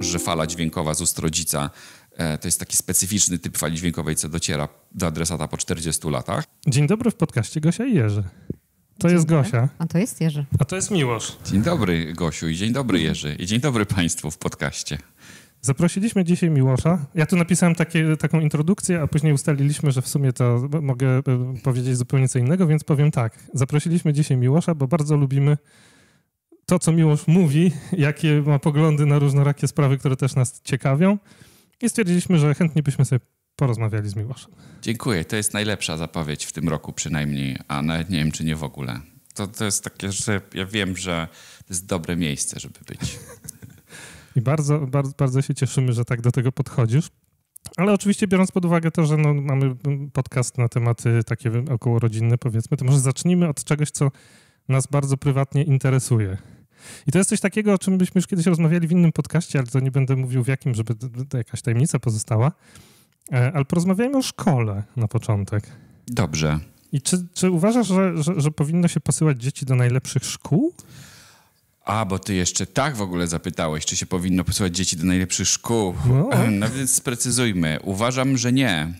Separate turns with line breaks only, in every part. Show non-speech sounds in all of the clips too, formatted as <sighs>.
że fala dźwiękowa z ust rodzica e, to jest taki specyficzny typ fali dźwiękowej, co dociera do adresata po 40 latach.
Dzień dobry w podcaście Gosia i Jerzy. To dzień jest dobry. Gosia. A to jest Jerzy.
A to jest Miłosz. Dzień dobry Gosiu i dzień dobry Jerzy i dzień dobry Państwu w podcaście.
Zaprosiliśmy dzisiaj Miłosza. Ja tu napisałem takie, taką introdukcję, a później ustaliliśmy, że w sumie to mogę e, powiedzieć zupełnie co innego, więc powiem tak. Zaprosiliśmy dzisiaj Miłosza, bo bardzo lubimy to, co Miłosz mówi, jakie ma poglądy na różnorakie sprawy, które też nas ciekawią. I stwierdziliśmy, że chętnie byśmy sobie porozmawiali z Miłoszem.
Dziękuję. To jest najlepsza zapowiedź w tym roku przynajmniej, a nawet nie wiem, czy nie w ogóle. To, to jest takie, że ja wiem, że to jest dobre miejsce, żeby być.
<laughs> I bardzo, bardzo, bardzo się cieszymy, że tak do tego podchodzisz. Ale oczywiście biorąc pod uwagę to, że no, mamy podcast na tematy takie około rodzinne, powiedzmy, to może zacznijmy od czegoś, co nas bardzo prywatnie interesuje. I to jest coś takiego, o czym byśmy już kiedyś rozmawiali w innym podcaście, ale to nie będę mówił w jakim, żeby to jakaś tajemnica pozostała. E, ale porozmawiajmy o szkole na początek. Dobrze. I czy, czy uważasz, że, że, że powinno się posyłać dzieci do najlepszych szkół?
A, bo ty jeszcze tak w ogóle zapytałeś, czy się powinno posyłać dzieci do najlepszych szkół. No, e, no więc sprecyzujmy. Uważam, że nie.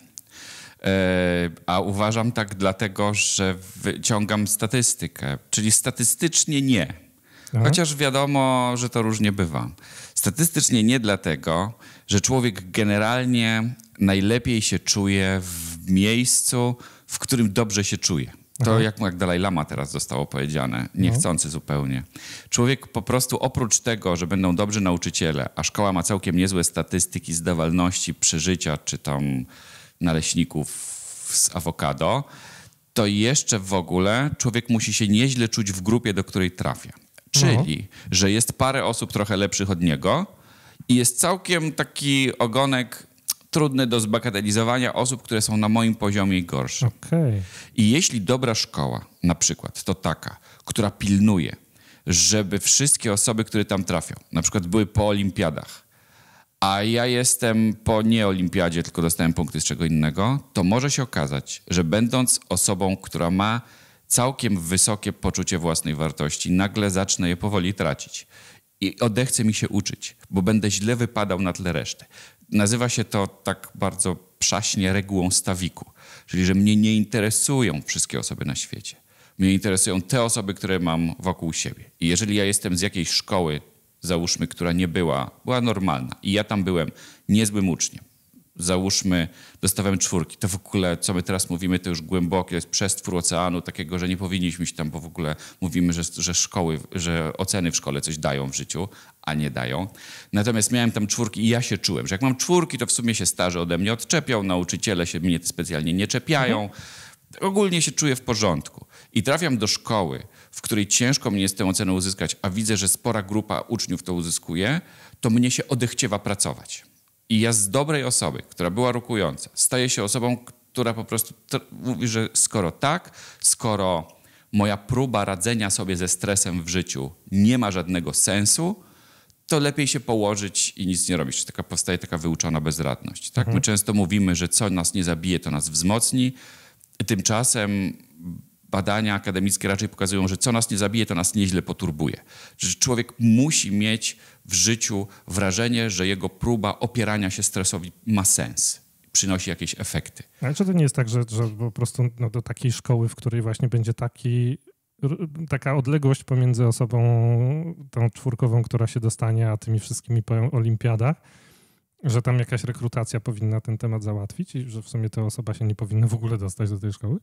E, a uważam tak dlatego, że wyciągam statystykę, czyli statystycznie nie. Aha. No. Chociaż wiadomo, że to różnie bywa. Statystycznie nie dlatego, że człowiek generalnie najlepiej się czuje w miejscu, w którym dobrze się czuje. To jak, jak Dalaj Lama teraz zostało powiedziane, no. niechcący no. zupełnie. Człowiek po prostu oprócz tego, że będą dobrzy nauczyciele, a szkoła ma całkiem niezłe statystyki zdawalności, przeżycia czy tam naleśników z awokado, to jeszcze w ogóle człowiek musi się nieźle czuć w grupie, do której trafia. Czyli, no. że jest parę osób trochę lepszych od niego i jest całkiem taki ogonek trudny do zbagatelizowania osób, które są na moim poziomie i gorsze. Okay. I jeśli dobra szkoła, na przykład, to taka, która pilnuje, żeby wszystkie osoby, które tam trafią, na przykład były po olimpiadach, a ja jestem po nieolimpiadzie, tylko dostałem punkty z czego innego, to może się okazać, że będąc osobą, która ma całkiem wysokie poczucie własnej wartości, nagle zacznę je powoli tracić. I odechcę mi się uczyć, bo będę źle wypadał na tle reszty. Nazywa się to tak bardzo przaśnie regułą stawiku, czyli że mnie nie interesują wszystkie osoby na świecie. Mnie interesują te osoby, które mam wokół siebie. I jeżeli ja jestem z jakiejś szkoły, załóżmy, która nie była, była normalna i ja tam byłem niezłym uczniem, załóżmy, dostawałem czwórki. To w ogóle, co my teraz mówimy, to już głębokie, jest przestwór oceanu takiego, że nie powinniśmy się tam, bo w ogóle mówimy, że, że szkoły, że oceny w szkole coś dają w życiu, a nie dają. Natomiast miałem tam czwórki i ja się czułem, że jak mam czwórki, to w sumie się starzy ode mnie odczepią, nauczyciele się mnie specjalnie nie czepiają. Mhm. Ogólnie się czuję w porządku. I trafiam do szkoły, w której ciężko mnie jest tę ocenę uzyskać, a widzę, że spora grupa uczniów to uzyskuje, to mnie się odechciewa pracować. I ja z dobrej osoby, która była rukująca, staję się osobą, która po prostu mówi, że skoro tak, skoro moja próba radzenia sobie ze stresem w życiu nie ma żadnego sensu, to lepiej się położyć i nic nie robić. Taka powstaje taka wyuczona bezradność. Tak? Mhm. My często mówimy, że co nas nie zabije, to nas wzmocni. Tymczasem badania akademickie raczej pokazują, że co nas nie zabije, to nas nieźle poturbuje. Że człowiek musi mieć w życiu wrażenie, że jego próba opierania się stresowi ma sens przynosi jakieś efekty.
No ale czy to nie jest tak, że, że po prostu no, do takiej szkoły, w której właśnie będzie taki, taka odległość pomiędzy osobą tą czwórkową, która się dostanie, a tymi wszystkimi po olimpiadach, że tam jakaś rekrutacja powinna ten temat załatwić i że w sumie ta osoba się nie powinna w ogóle dostać do tej szkoły?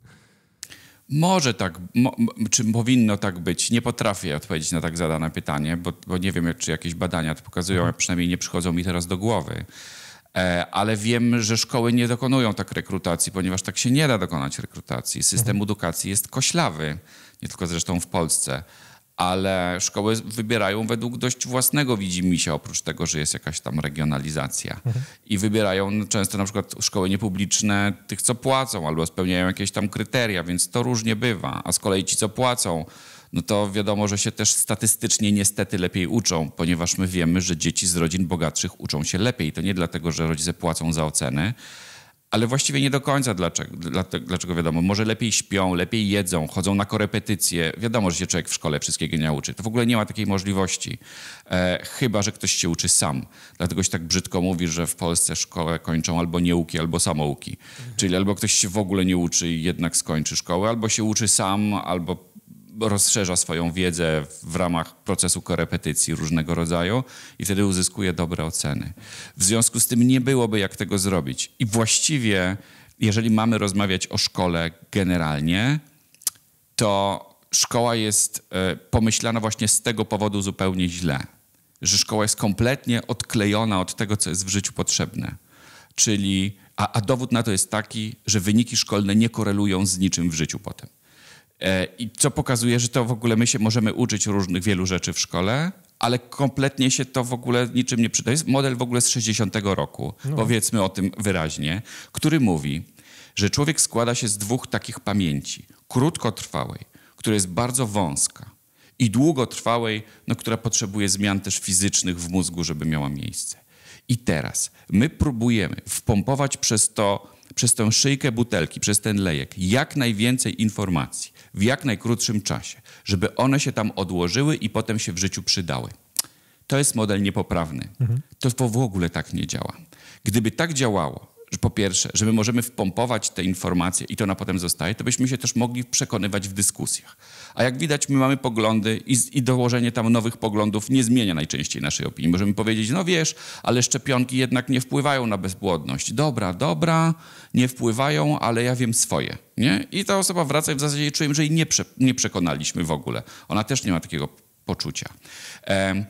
Może tak, mo, czy powinno tak być? Nie potrafię odpowiedzieć na tak zadane pytanie, bo, bo nie wiem, czy jakieś badania to pokazują, mhm. a przynajmniej nie przychodzą mi teraz do głowy. E, ale wiem, że szkoły nie dokonują tak rekrutacji, ponieważ tak się nie da dokonać rekrutacji. System mhm. edukacji jest koślawy, nie tylko zresztą w Polsce ale szkoły wybierają według dość własnego widzimisię, oprócz tego, że jest jakaś tam regionalizacja. Mhm. I wybierają często na przykład szkoły niepubliczne tych, co płacą, albo spełniają jakieś tam kryteria, więc to różnie bywa. A z kolei ci, co płacą, no to wiadomo, że się też statystycznie niestety lepiej uczą, ponieważ my wiemy, że dzieci z rodzin bogatszych uczą się lepiej. To nie dlatego, że rodzice płacą za oceny, ale właściwie nie do końca dlaczego, dlaczego wiadomo. Może lepiej śpią, lepiej jedzą, chodzą na korepetycje. Wiadomo, że się człowiek w szkole wszystkiego nie uczy. To w ogóle nie ma takiej możliwości. E, chyba, że ktoś się uczy sam. Dlatego się tak brzydko mówi, że w Polsce szkołę kończą albo nieuki, albo samouki. Mhm. Czyli albo ktoś się w ogóle nie uczy i jednak skończy szkołę, albo się uczy sam, albo rozszerza swoją wiedzę w ramach procesu korepetycji różnego rodzaju i wtedy uzyskuje dobre oceny. W związku z tym nie byłoby jak tego zrobić. I właściwie, jeżeli mamy rozmawiać o szkole generalnie, to szkoła jest e, pomyślana właśnie z tego powodu zupełnie źle. Że szkoła jest kompletnie odklejona od tego, co jest w życiu potrzebne. Czyli, a, a dowód na to jest taki, że wyniki szkolne nie korelują z niczym w życiu potem. E, I co pokazuje, że to w ogóle my się możemy uczyć różnych wielu rzeczy w szkole, ale kompletnie się to w ogóle niczym nie przyda. Jest model w ogóle z 60 roku, no. powiedzmy o tym wyraźnie, który mówi, że człowiek składa się z dwóch takich pamięci. Krótkotrwałej, która jest bardzo wąska i długotrwałej, no, która potrzebuje zmian też fizycznych w mózgu, żeby miała miejsce. I teraz my próbujemy wpompować przez to, przez tę szyjkę butelki, przez ten lejek jak najwięcej informacji w jak najkrótszym czasie, żeby one się tam odłożyły i potem się w życiu przydały. To jest model niepoprawny. Mhm. To w ogóle tak nie działa. Gdyby tak działało, po pierwsze, że my możemy wpompować te informacje i to na potem zostaje, to byśmy się też mogli przekonywać w dyskusjach. A jak widać, my mamy poglądy i, i dołożenie tam nowych poglądów nie zmienia najczęściej naszej opinii. Możemy powiedzieć, no wiesz, ale szczepionki jednak nie wpływają na bezpłodność. Dobra, dobra, nie wpływają, ale ja wiem swoje. Nie? I ta osoba wraca i w zasadzie czuje, że jej nie, prze, nie przekonaliśmy w ogóle. Ona też nie ma takiego poczucia. E,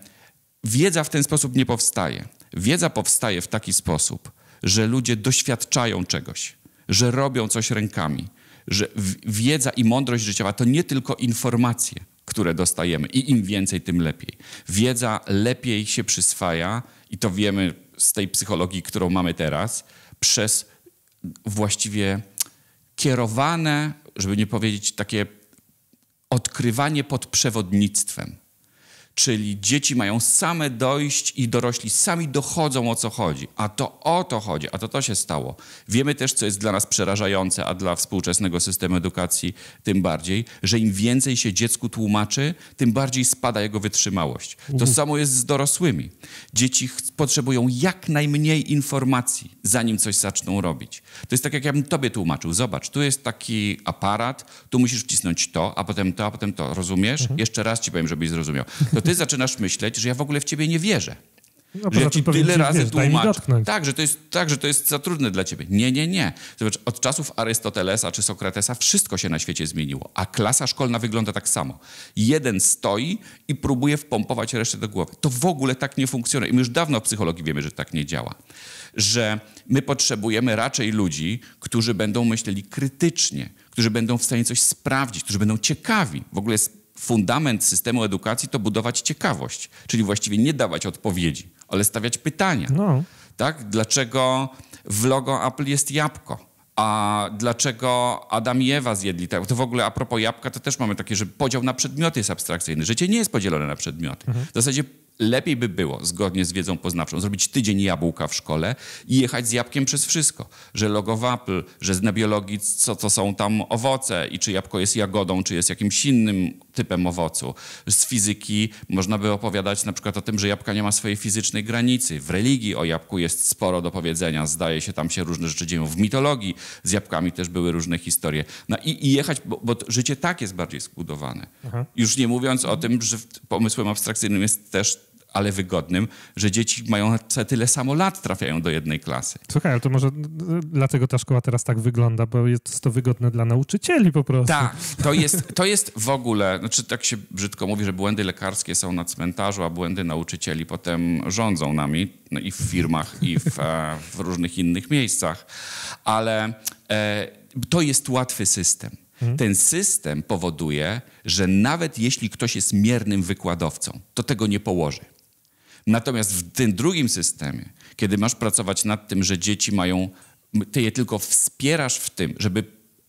wiedza w ten sposób nie powstaje. Wiedza powstaje w taki sposób, że ludzie doświadczają czegoś, że robią coś rękami, że wiedza i mądrość życiowa to nie tylko informacje, które dostajemy i im więcej, tym lepiej. Wiedza lepiej się przyswaja i to wiemy z tej psychologii, którą mamy teraz, przez właściwie kierowane, żeby nie powiedzieć takie odkrywanie pod przewodnictwem. Czyli dzieci mają same dojść i dorośli sami dochodzą o co chodzi. A to o to chodzi, a to to się stało. Wiemy też, co jest dla nas przerażające, a dla współczesnego systemu edukacji tym bardziej, że im więcej się dziecku tłumaczy, tym bardziej spada jego wytrzymałość. To mhm. samo jest z dorosłymi. Dzieci potrzebują jak najmniej informacji, zanim coś zaczną robić. To jest tak, jak ja bym tobie tłumaczył. Zobacz, tu jest taki aparat, tu musisz wcisnąć to, a potem to, a potem to. Rozumiesz? Mhm. Jeszcze raz ci powiem, żebyś zrozumiał. To ty zaczynasz myśleć, że ja w ogóle w ciebie nie wierzę.
No, że ja ci tyle razy tłumaczę.
Tak że, to jest, tak, że to jest za trudne dla ciebie. Nie, nie, nie. Zobacz, od czasów Arystotelesa czy Sokratesa wszystko się na świecie zmieniło, a klasa szkolna wygląda tak samo. Jeden stoi i próbuje wpompować resztę do głowy. To w ogóle tak nie funkcjonuje. I my już dawno w psychologii wiemy, że tak nie działa. Że my potrzebujemy raczej ludzi, którzy będą myśleli krytycznie, którzy będą w stanie coś sprawdzić, którzy będą ciekawi. W ogóle jest fundament systemu edukacji to budować ciekawość, czyli właściwie nie dawać odpowiedzi, ale stawiać pytania. No. Tak? Dlaczego w logo Apple jest jabłko? A dlaczego Adam i Ewa zjedli? To w ogóle a propos jabłka, to też mamy takie, że podział na przedmioty jest abstrakcyjny. Życie nie jest podzielone na przedmioty. Mhm. W zasadzie lepiej by było, zgodnie z wiedzą poznawczą, zrobić tydzień jabłka w szkole i jechać z jabłkiem przez wszystko. Że logo Apple, że na biologii co, co są tam owoce i czy jabłko jest jagodą, czy jest jakimś innym typem owocu. Z fizyki można by opowiadać na przykład o tym, że jabłka nie ma swojej fizycznej granicy. W religii o jabłku jest sporo do powiedzenia. Zdaje się, tam się różne rzeczy dzieją. W mitologii z jabłkami też były różne historie. No i, i jechać, bo, bo życie tak jest bardziej zbudowane. Aha. Już nie mówiąc o tym, że pomysłem abstrakcyjnym jest też ale wygodnym, że dzieci mają tyle samo lat trafiają do jednej klasy.
Słuchaj, ale to może dlatego ta szkoła teraz tak wygląda, bo jest to wygodne dla nauczycieli po prostu. Tak,
to jest, to jest w ogóle, znaczy tak się brzydko mówi, że błędy lekarskie są na cmentarzu, a błędy nauczycieli potem rządzą nami no i w firmach, i w, e, w różnych innych miejscach, ale e, to jest łatwy system. Mhm. Ten system powoduje, że nawet jeśli ktoś jest miernym wykładowcą, to tego nie położy. Natomiast w tym drugim systemie, kiedy masz pracować nad tym, że dzieci mają, ty je tylko wspierasz w tym, żeby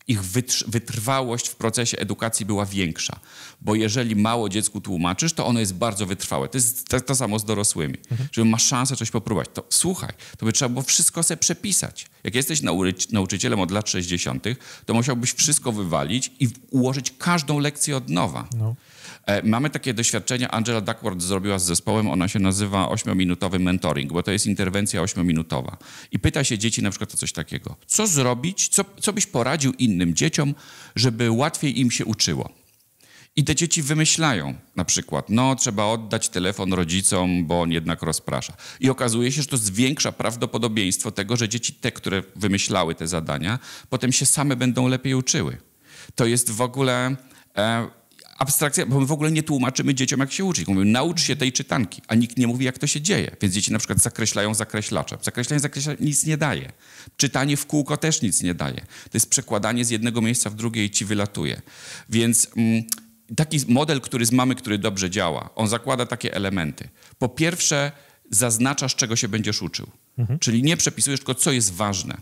ich wytrwałość w procesie edukacji była większa. Bo jeżeli mało dziecku tłumaczysz, to ono jest bardzo wytrwałe. To jest to, to samo z dorosłymi. Mhm. Żeby masz szansę coś popróbować, to słuchaj, to by trzeba było wszystko sobie przepisać. Jak jesteś nauczycielem od lat 60., to musiałbyś wszystko wywalić i ułożyć każdą lekcję od nowa. No. E, mamy takie doświadczenia, Angela Duckworth zrobiła z zespołem, ona się nazywa ośmiominutowy mentoring, bo to jest interwencja ośmiominutowa. I pyta się dzieci na przykład o coś takiego. Co zrobić, co, co byś poradził innym dzieciom, żeby łatwiej im się uczyło? I te dzieci wymyślają na przykład, no trzeba oddać telefon rodzicom, bo on jednak rozprasza. I okazuje się, że to zwiększa prawdopodobieństwo tego, że dzieci te, które wymyślały te zadania, potem się same będą lepiej uczyły. To jest w ogóle e, abstrakcja, bo my w ogóle nie tłumaczymy dzieciom, jak się uczyć. Mówimy, naucz się tej czytanki, a nikt nie mówi, jak to się dzieje. Więc dzieci na przykład zakreślają zakreślacze. Zakreślanie zakreślacze nic nie daje. Czytanie w kółko też nic nie daje. To jest przekładanie z jednego miejsca w drugie i ci wylatuje. Więc... Mm, taki model, który mamy, który dobrze działa, on zakłada takie elementy. Po pierwsze, zaznaczasz, czego się będziesz uczył. Mhm. Czyli nie przepisujesz, tylko co jest ważne.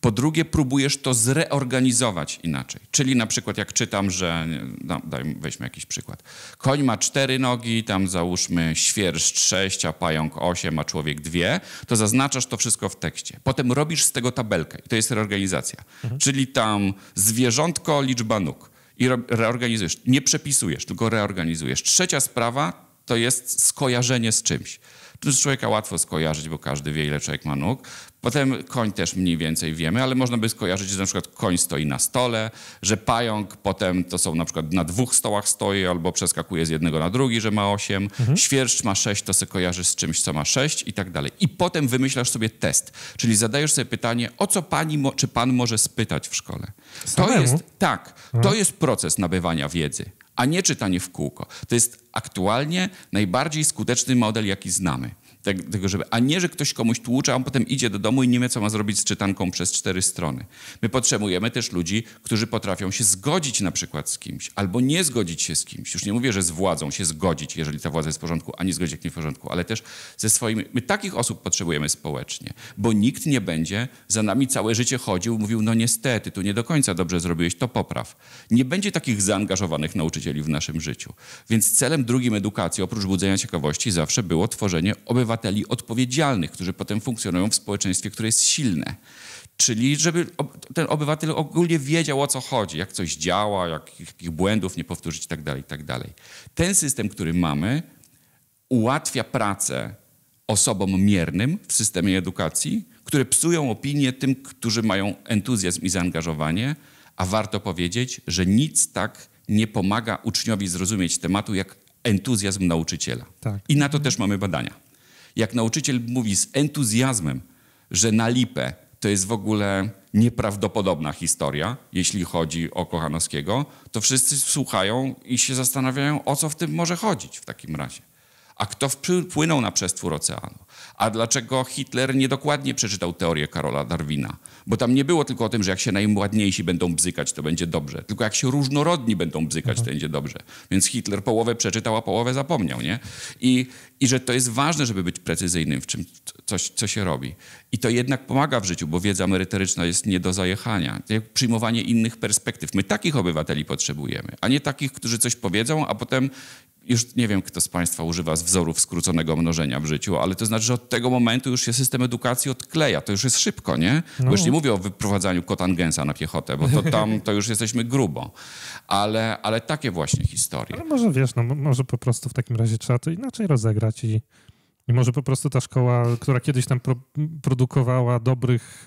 Po drugie, próbujesz to zreorganizować inaczej. Czyli na przykład jak czytam, że, no, daj, weźmy jakiś przykład, koń ma cztery nogi, tam załóżmy świerszcz sześć, a pająk osiem, a człowiek dwie, to zaznaczasz to wszystko w tekście. Potem robisz z tego tabelkę i to jest reorganizacja. Mhm. Czyli tam zwierzątko, liczba nóg i reorganizujesz. Nie przepisujesz, tylko reorganizujesz. Trzecia sprawa to jest skojarzenie z czymś. To jest człowieka łatwo skojarzyć, bo każdy wie, ile człowiek ma nóg. Potem koń też mniej więcej wiemy, ale można by skojarzyć, że na przykład koń stoi na stole, że pająk potem to są na przykład na dwóch stołach stoi albo przeskakuje z jednego na drugi, że ma osiem, mhm. świerszcz ma sześć, to się kojarzy z czymś, co ma sześć i tak dalej. I potem wymyślasz sobie test, czyli zadajesz sobie pytanie, o co pani, czy pan może spytać w szkole. Samemu? To jest, tak, mhm. to jest proces nabywania wiedzy a nie czytanie w kółko. To jest aktualnie najbardziej skuteczny model, jaki znamy. Tak, tego, żeby, a nie, że ktoś komuś tłucze, a on potem idzie do domu i nie wie, co ma zrobić z czytanką przez cztery strony. My potrzebujemy też ludzi, którzy potrafią się zgodzić na przykład z kimś, albo nie zgodzić się z kimś. Już nie mówię, że z władzą się zgodzić, jeżeli ta władza jest w porządku, a nie zgodzić, jak nie w porządku, ale też ze swoimi... My takich osób potrzebujemy społecznie, bo nikt nie będzie za nami całe życie chodził, mówił, no niestety, tu nie do końca dobrze zrobiłeś, to popraw. Nie będzie takich zaangażowanych nauczycieli w naszym życiu. Więc celem drugim edukacji, oprócz budzenia ciekawości, zawsze było tworzenie obywateli obywateli odpowiedzialnych, którzy potem funkcjonują w społeczeństwie, które jest silne. Czyli żeby ten obywatel ogólnie wiedział o co chodzi, jak coś działa, jakich błędów nie powtórzyć itd. Tak itd. Tak ten system, który mamy, ułatwia pracę osobom miernym w systemie edukacji, które psują opinię tym, którzy mają entuzjazm i zaangażowanie, a warto powiedzieć, że nic tak nie pomaga uczniowi zrozumieć tematu jak entuzjazm nauczyciela. Tak. I na to też mamy badania. Jak nauczyciel mówi z entuzjazmem, że na lipę to jest w ogóle nieprawdopodobna historia, jeśli chodzi o Kochanowskiego, to wszyscy słuchają i się zastanawiają, o co w tym może chodzić w takim razie. A kto wpłynął na przestwór oceanu? A dlaczego Hitler niedokładnie przeczytał teorię Karola Darwina? Bo tam nie było tylko o tym, że jak się najładniejsi będą bzykać, to będzie dobrze. Tylko jak się różnorodni będą bzykać, to mhm. będzie dobrze. Więc Hitler połowę przeczytał, a połowę zapomniał, nie? I, i że to jest ważne, żeby być precyzyjnym w czym coś, co się robi. I to jednak pomaga w życiu, bo wiedza merytoryczna jest nie do zajechania. To jak przyjmowanie innych perspektyw. My takich obywateli potrzebujemy, a nie takich, którzy coś powiedzą, a potem już nie wiem, kto z Państwa używa z wzorów skróconego mnożenia w życiu, ale to znaczy, że od tego momentu już się system edukacji odkleja. To już jest szybko, nie? No. Bo już no. nie mówię o wyprowadzaniu kotangensa na piechotę, bo to <laughs> tam to już jesteśmy grubo. Ale, ale takie właśnie historie.
Ale może wiesz, no, może po prostu w takim razie trzeba to inaczej rozegrać i, i może po prostu ta szkoła, która kiedyś tam pro, produkowała dobrych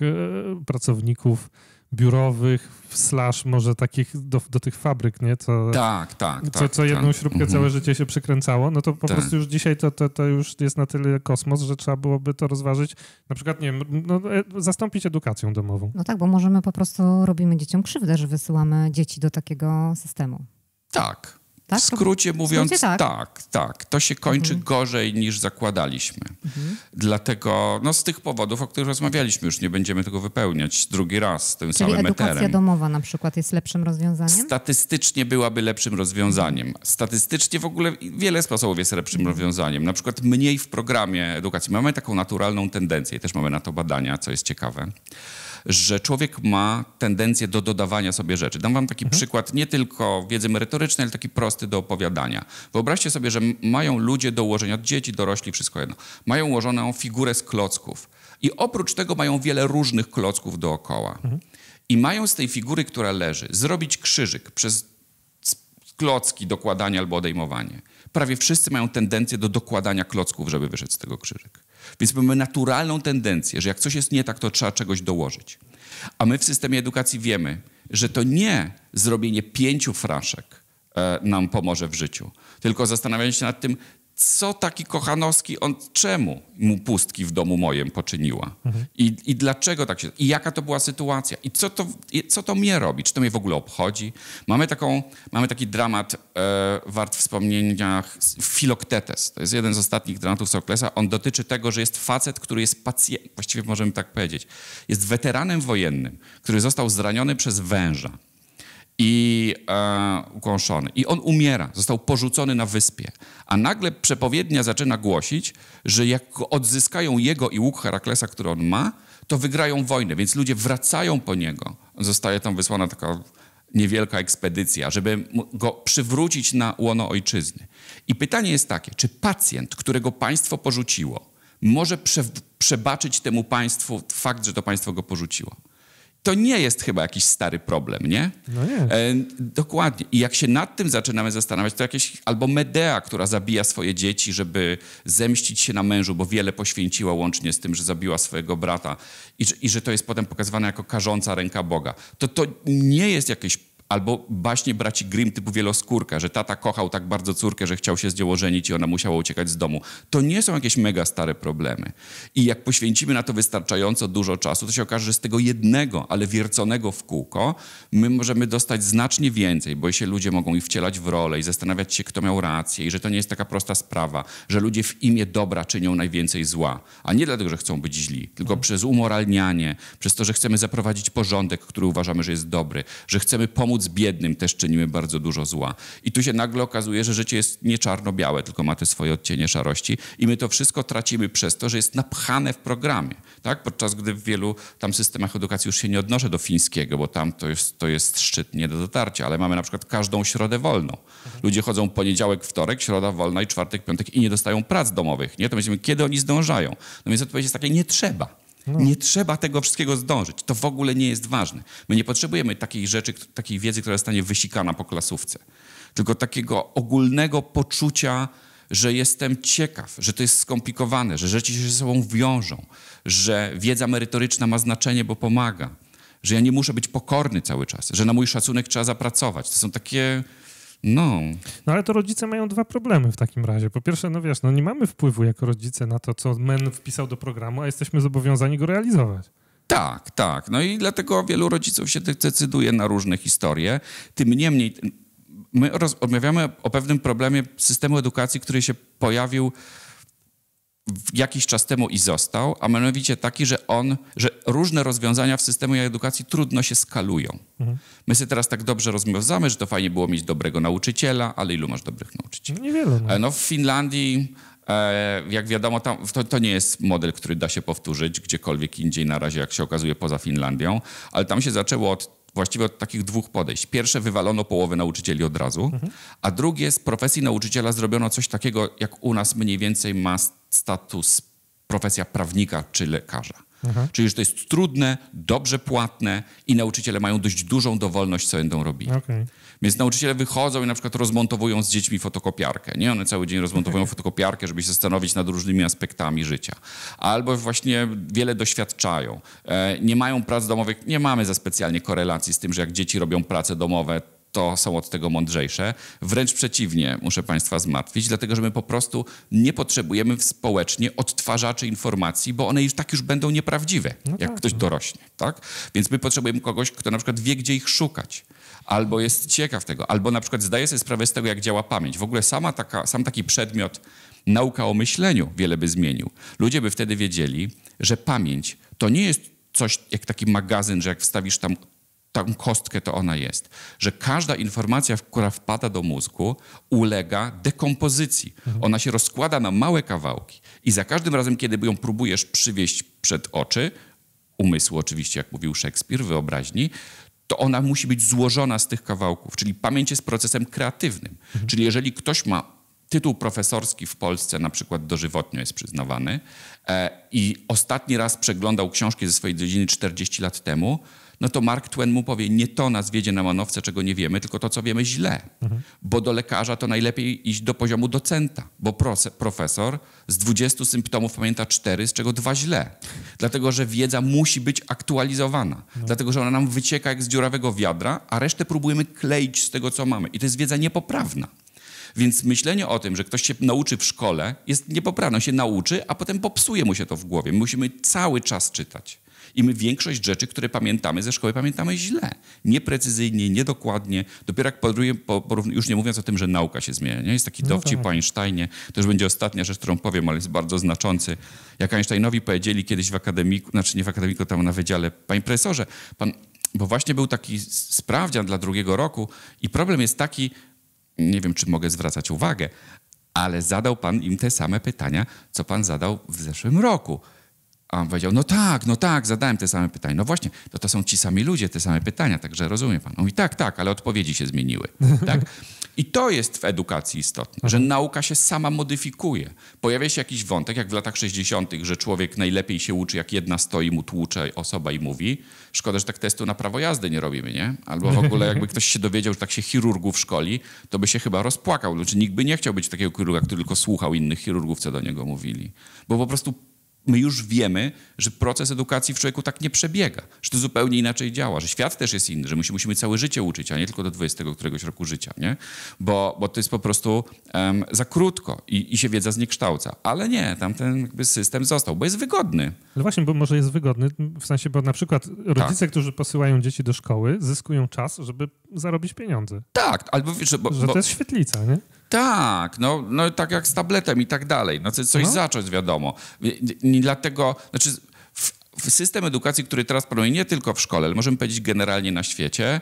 e, pracowników, biurowych, slash może takich do, do tych fabryk, nie? Co, tak, tak. Co, tak, co jedną tak. śrubkę mhm. całe życie się przykręcało, no to po tak. prostu już dzisiaj to, to, to już jest na tyle kosmos, że trzeba byłoby to rozważyć, na przykład, nie wiem, no, e, zastąpić edukacją domową.
No tak, bo możemy po prostu robimy dzieciom krzywdę, że wysyłamy dzieci do takiego systemu.
Tak, tak? W skrócie mówiąc, w skrócie tak. tak. tak, To się kończy mhm. gorzej niż zakładaliśmy. Mhm. Dlatego, no z tych powodów, o których rozmawialiśmy, już nie będziemy tego wypełniać drugi raz tym Czyli samym edukacja eterem. edukacja
domowa na przykład jest lepszym rozwiązaniem?
Statystycznie byłaby lepszym rozwiązaniem. Statystycznie w ogóle wiele sposobów jest lepszym mhm. rozwiązaniem. Na przykład mniej w programie edukacji. Mamy taką naturalną tendencję, i też mamy na to badania, co jest ciekawe że człowiek ma tendencję do dodawania sobie rzeczy. Dam wam taki mhm. przykład nie tylko wiedzy merytorycznej, ale taki prosty do opowiadania. Wyobraźcie sobie, że mają ludzie do ułożenia, od dzieci, dorośli, wszystko jedno, mają ułożoną figurę z klocków. I oprócz tego mają wiele różnych klocków dookoła. Mhm. I mają z tej figury, która leży, zrobić krzyżyk przez klocki dokładanie albo odejmowanie. Prawie wszyscy mają tendencję do dokładania klocków, żeby wyszedł z tego krzyżyk. Więc mamy naturalną tendencję, że jak coś jest nie tak, to trzeba czegoś dołożyć. A my w systemie edukacji wiemy, że to nie zrobienie pięciu fraszek e, nam pomoże w życiu, tylko zastanawianie się nad tym, co taki Kochanowski, on czemu mu pustki w domu mojem poczyniła? Mhm. I, I dlaczego tak się... I jaka to była sytuacja? I co to, co to mnie robi? Czy to mnie w ogóle obchodzi? Mamy, taką, mamy taki dramat e, wart wspomnienia Filoktetes. To jest jeden z ostatnich dramatów Soklesa. On dotyczy tego, że jest facet, który jest pacjent... Właściwie możemy tak powiedzieć. Jest weteranem wojennym, który został zraniony przez węża i e, ukąszony. I on umiera, został porzucony na wyspie. A nagle przepowiednia zaczyna głosić, że jak odzyskają jego i łuk Heraklesa, który on ma, to wygrają wojnę, więc ludzie wracają po niego. Zostaje tam wysłana taka niewielka ekspedycja, żeby go przywrócić na łono ojczyzny. I pytanie jest takie, czy pacjent, którego państwo porzuciło, może prze, przebaczyć temu państwu fakt, że to państwo go porzuciło? to nie jest chyba jakiś stary problem, nie? No nie. E, dokładnie. I jak się nad tym zaczynamy zastanawiać, to jakieś albo Medea, która zabija swoje dzieci, żeby zemścić się na mężu, bo wiele poświęciła łącznie z tym, że zabiła swojego brata i, i że to jest potem pokazywane jako karząca ręka Boga. To to nie jest jakieś Albo baśnie braci Grimm typu wieloskórka, że tata kochał tak bardzo córkę, że chciał się z i ona musiała uciekać z domu. To nie są jakieś mega stare problemy. I jak poświęcimy na to wystarczająco dużo czasu, to się okaże, że z tego jednego, ale wierconego w kółko, my możemy dostać znacznie więcej, bo się ludzie mogą i wcielać w rolę, i zastanawiać się, kto miał rację, i że to nie jest taka prosta sprawa, że ludzie w imię dobra czynią najwięcej zła. A nie dlatego, że chcą być źli, tylko mhm. przez umoralnianie, przez to, że chcemy zaprowadzić porządek, który uważamy, że jest dobry, że chcemy pomóc pomóc biednym też czynimy bardzo dużo zła. I tu się nagle okazuje, że życie jest nie czarno-białe, tylko ma te swoje odcienie szarości i my to wszystko tracimy przez to, że jest napchane w programie. Tak? Podczas gdy w wielu tam systemach edukacji już się nie odnoszę do fińskiego, bo tam to jest, to jest szczyt nie do dotarcia, ale mamy na przykład każdą środę wolną. Ludzie chodzą poniedziałek, wtorek, środa wolna i czwartek, piątek i nie dostają prac domowych. Nie? To myślimy, kiedy oni zdążają? No więc odpowiedź jest taka, nie trzeba. No. Nie trzeba tego wszystkiego zdążyć. To w ogóle nie jest ważne. My nie potrzebujemy takiej rzeczy, takiej wiedzy, która stanie wysikana po klasówce. Tylko takiego ogólnego poczucia, że jestem ciekaw, że to jest skomplikowane, że rzeczy się ze sobą wiążą, że wiedza merytoryczna ma znaczenie, bo pomaga, że ja nie muszę być pokorny cały czas, że na mój szacunek trzeba zapracować. To są takie no.
No ale to rodzice mają dwa problemy w takim razie. Po pierwsze, no wiesz, no nie mamy wpływu jako rodzice na to, co men wpisał do programu, a jesteśmy zobowiązani go realizować.
Tak, tak. No i dlatego wielu rodziców się decyduje na różne historie. Tym niemniej my rozmawiamy o pewnym problemie systemu edukacji, który się pojawił jakiś czas temu i został, a mianowicie taki, że on, że różne rozwiązania w systemie edukacji trudno się skalują. Mhm. My sobie teraz tak dobrze rozmawiamy, że to fajnie było mieć dobrego nauczyciela, ale ilu masz dobrych nauczycieli? Niewiele. No. E, no w Finlandii e, jak wiadomo, tam, to, to, nie jest model, który da się powtórzyć gdziekolwiek indziej na razie, jak się okazuje, poza Finlandią, ale tam się zaczęło od właściwie od takich dwóch podejść. Pierwsze, wywalono połowę nauczycieli od razu, mhm. a drugie, z profesji nauczyciela zrobiono coś takiego, jak u nas mniej więcej ma status profesja prawnika czy lekarza. Mhm. Czyli, że to jest trudne, dobrze płatne i nauczyciele mają dość dużą dowolność, co będą robić. Okay. Więc nauczyciele wychodzą i na przykład rozmontowują z dziećmi fotokopiarkę. Nie? One cały dzień rozmontowują mhm. fotokopiarkę, żeby się zastanowić nad różnymi aspektami życia. Albo właśnie wiele doświadczają. E, nie mają prac domowych, nie mamy za specjalnie korelacji z tym, że jak dzieci robią prace domowe, to są od tego mądrzejsze. Wręcz przeciwnie, muszę Państwa zmartwić, dlatego że my po prostu nie potrzebujemy społecznie odtwarzaczy informacji, bo one już tak już będą nieprawdziwe, no jak tak. ktoś no. dorośnie. Tak? Więc my potrzebujemy kogoś, kto na przykład wie, gdzie ich szukać albo jest ciekaw tego, albo na przykład zdaje sobie sprawę z tego, jak działa pamięć. W ogóle sama taka, sam taki przedmiot, nauka o myśleniu, wiele by zmienił. Ludzie by wtedy wiedzieli, że pamięć to nie jest coś jak taki magazyn, że jak wstawisz tam tą kostkę, to ona jest. Że każda informacja, która wpada do mózgu, ulega dekompozycji. Mhm. Ona się rozkłada na małe kawałki i za każdym razem, kiedy ją próbujesz przywieźć przed oczy, umysłu oczywiście, jak mówił Szekspir, wyobraźni, to ona musi być złożona z tych kawałków, czyli pamięć jest procesem kreatywnym. Mhm. Czyli jeżeli ktoś ma tytuł profesorski w Polsce, na przykład dożywotnio jest przyznawany, e, i ostatni raz przeglądał książki ze swojej dziedziny 40 lat temu, no to Mark Twain mu powie, nie to nas wiedzie na manowce, czego nie wiemy, tylko to, co wiemy źle. Mhm. Bo do lekarza to najlepiej iść do poziomu docenta, bo profesor z 20 symptomów pamięta 4, z czego dwa źle. Dlatego, że wiedza musi być aktualizowana. No. Dlatego, że ona nam wycieka jak z dziurawego wiadra, a resztę próbujemy kleić z tego, co mamy. I to jest wiedza niepoprawna. Więc myślenie o tym, że ktoś się nauczy w szkole, jest niepoprawne. On się nauczy, a potem popsuje mu się to w głowie. My musimy cały czas czytać. I my większość rzeczy, które pamiętamy ze szkoły, pamiętamy źle. Nieprecyzyjnie, niedokładnie. Dopiero jak porównuję, już nie mówiąc o tym, że nauka się zmienia. Nie? Jest taki no dowcip tak. o Einsteinie. To już będzie ostatnia rzecz, którą powiem, ale jest bardzo znaczący. Jak Einsteinowi powiedzieli kiedyś w akademiku, znaczy nie w akademiku, tam na wydziale, panie profesorze, pan, bo właśnie był taki sprawdzian dla drugiego roku i problem jest taki, nie wiem, czy mogę zwracać uwagę, ale zadał pan im te same pytania, co pan zadał w zeszłym roku. A on powiedział, no tak, no tak, zadałem te same pytania. No właśnie, to, no to są ci sami ludzie, te same pytania, także rozumie pan. I tak, tak, ale odpowiedzi się zmieniły. <laughs> Tak? I to jest w edukacji istotne, że nauka się sama modyfikuje. Pojawia się jakiś wątek, jak w latach 60., że człowiek najlepiej się uczy, jak jedna stoi, mu tłucze osoba i mówi. Szkoda, że tak testu na prawo jazdy nie robimy, nie? Albo w ogóle jakby ktoś się dowiedział, że tak się chirurgów szkoli, to by się chyba rozpłakał. Znaczy nikt by nie chciał być takiego chirurga, który tylko słuchał innych chirurgów, co do niego mówili. Bo po prostu my już wiemy, że proces edukacji w człowieku tak nie przebiega, że to zupełnie inaczej działa, że świat też jest inny, że my się musimy całe życie uczyć, a nie tylko do 20 któregoś roku życia, nie? Bo, bo to jest po prostu um, za krótko i, i się wiedza zniekształca. Ale nie, tamten jakby system został, bo jest wygodny.
Ale właśnie, bo może jest wygodny, w sensie, bo na przykład rodzice, tak. którzy posyłają dzieci do szkoły, zyskują czas, żeby zarobić pieniądze. Tak, albo wiesz, bo, że to jest świetlica, nie?
Tak, no, no tak jak z tabletem i tak dalej. No, coś no. zacząć, wiadomo. I dlatego, znaczy system edukacji, który teraz panuje nie tylko w szkole, ale możemy powiedzieć generalnie na świecie,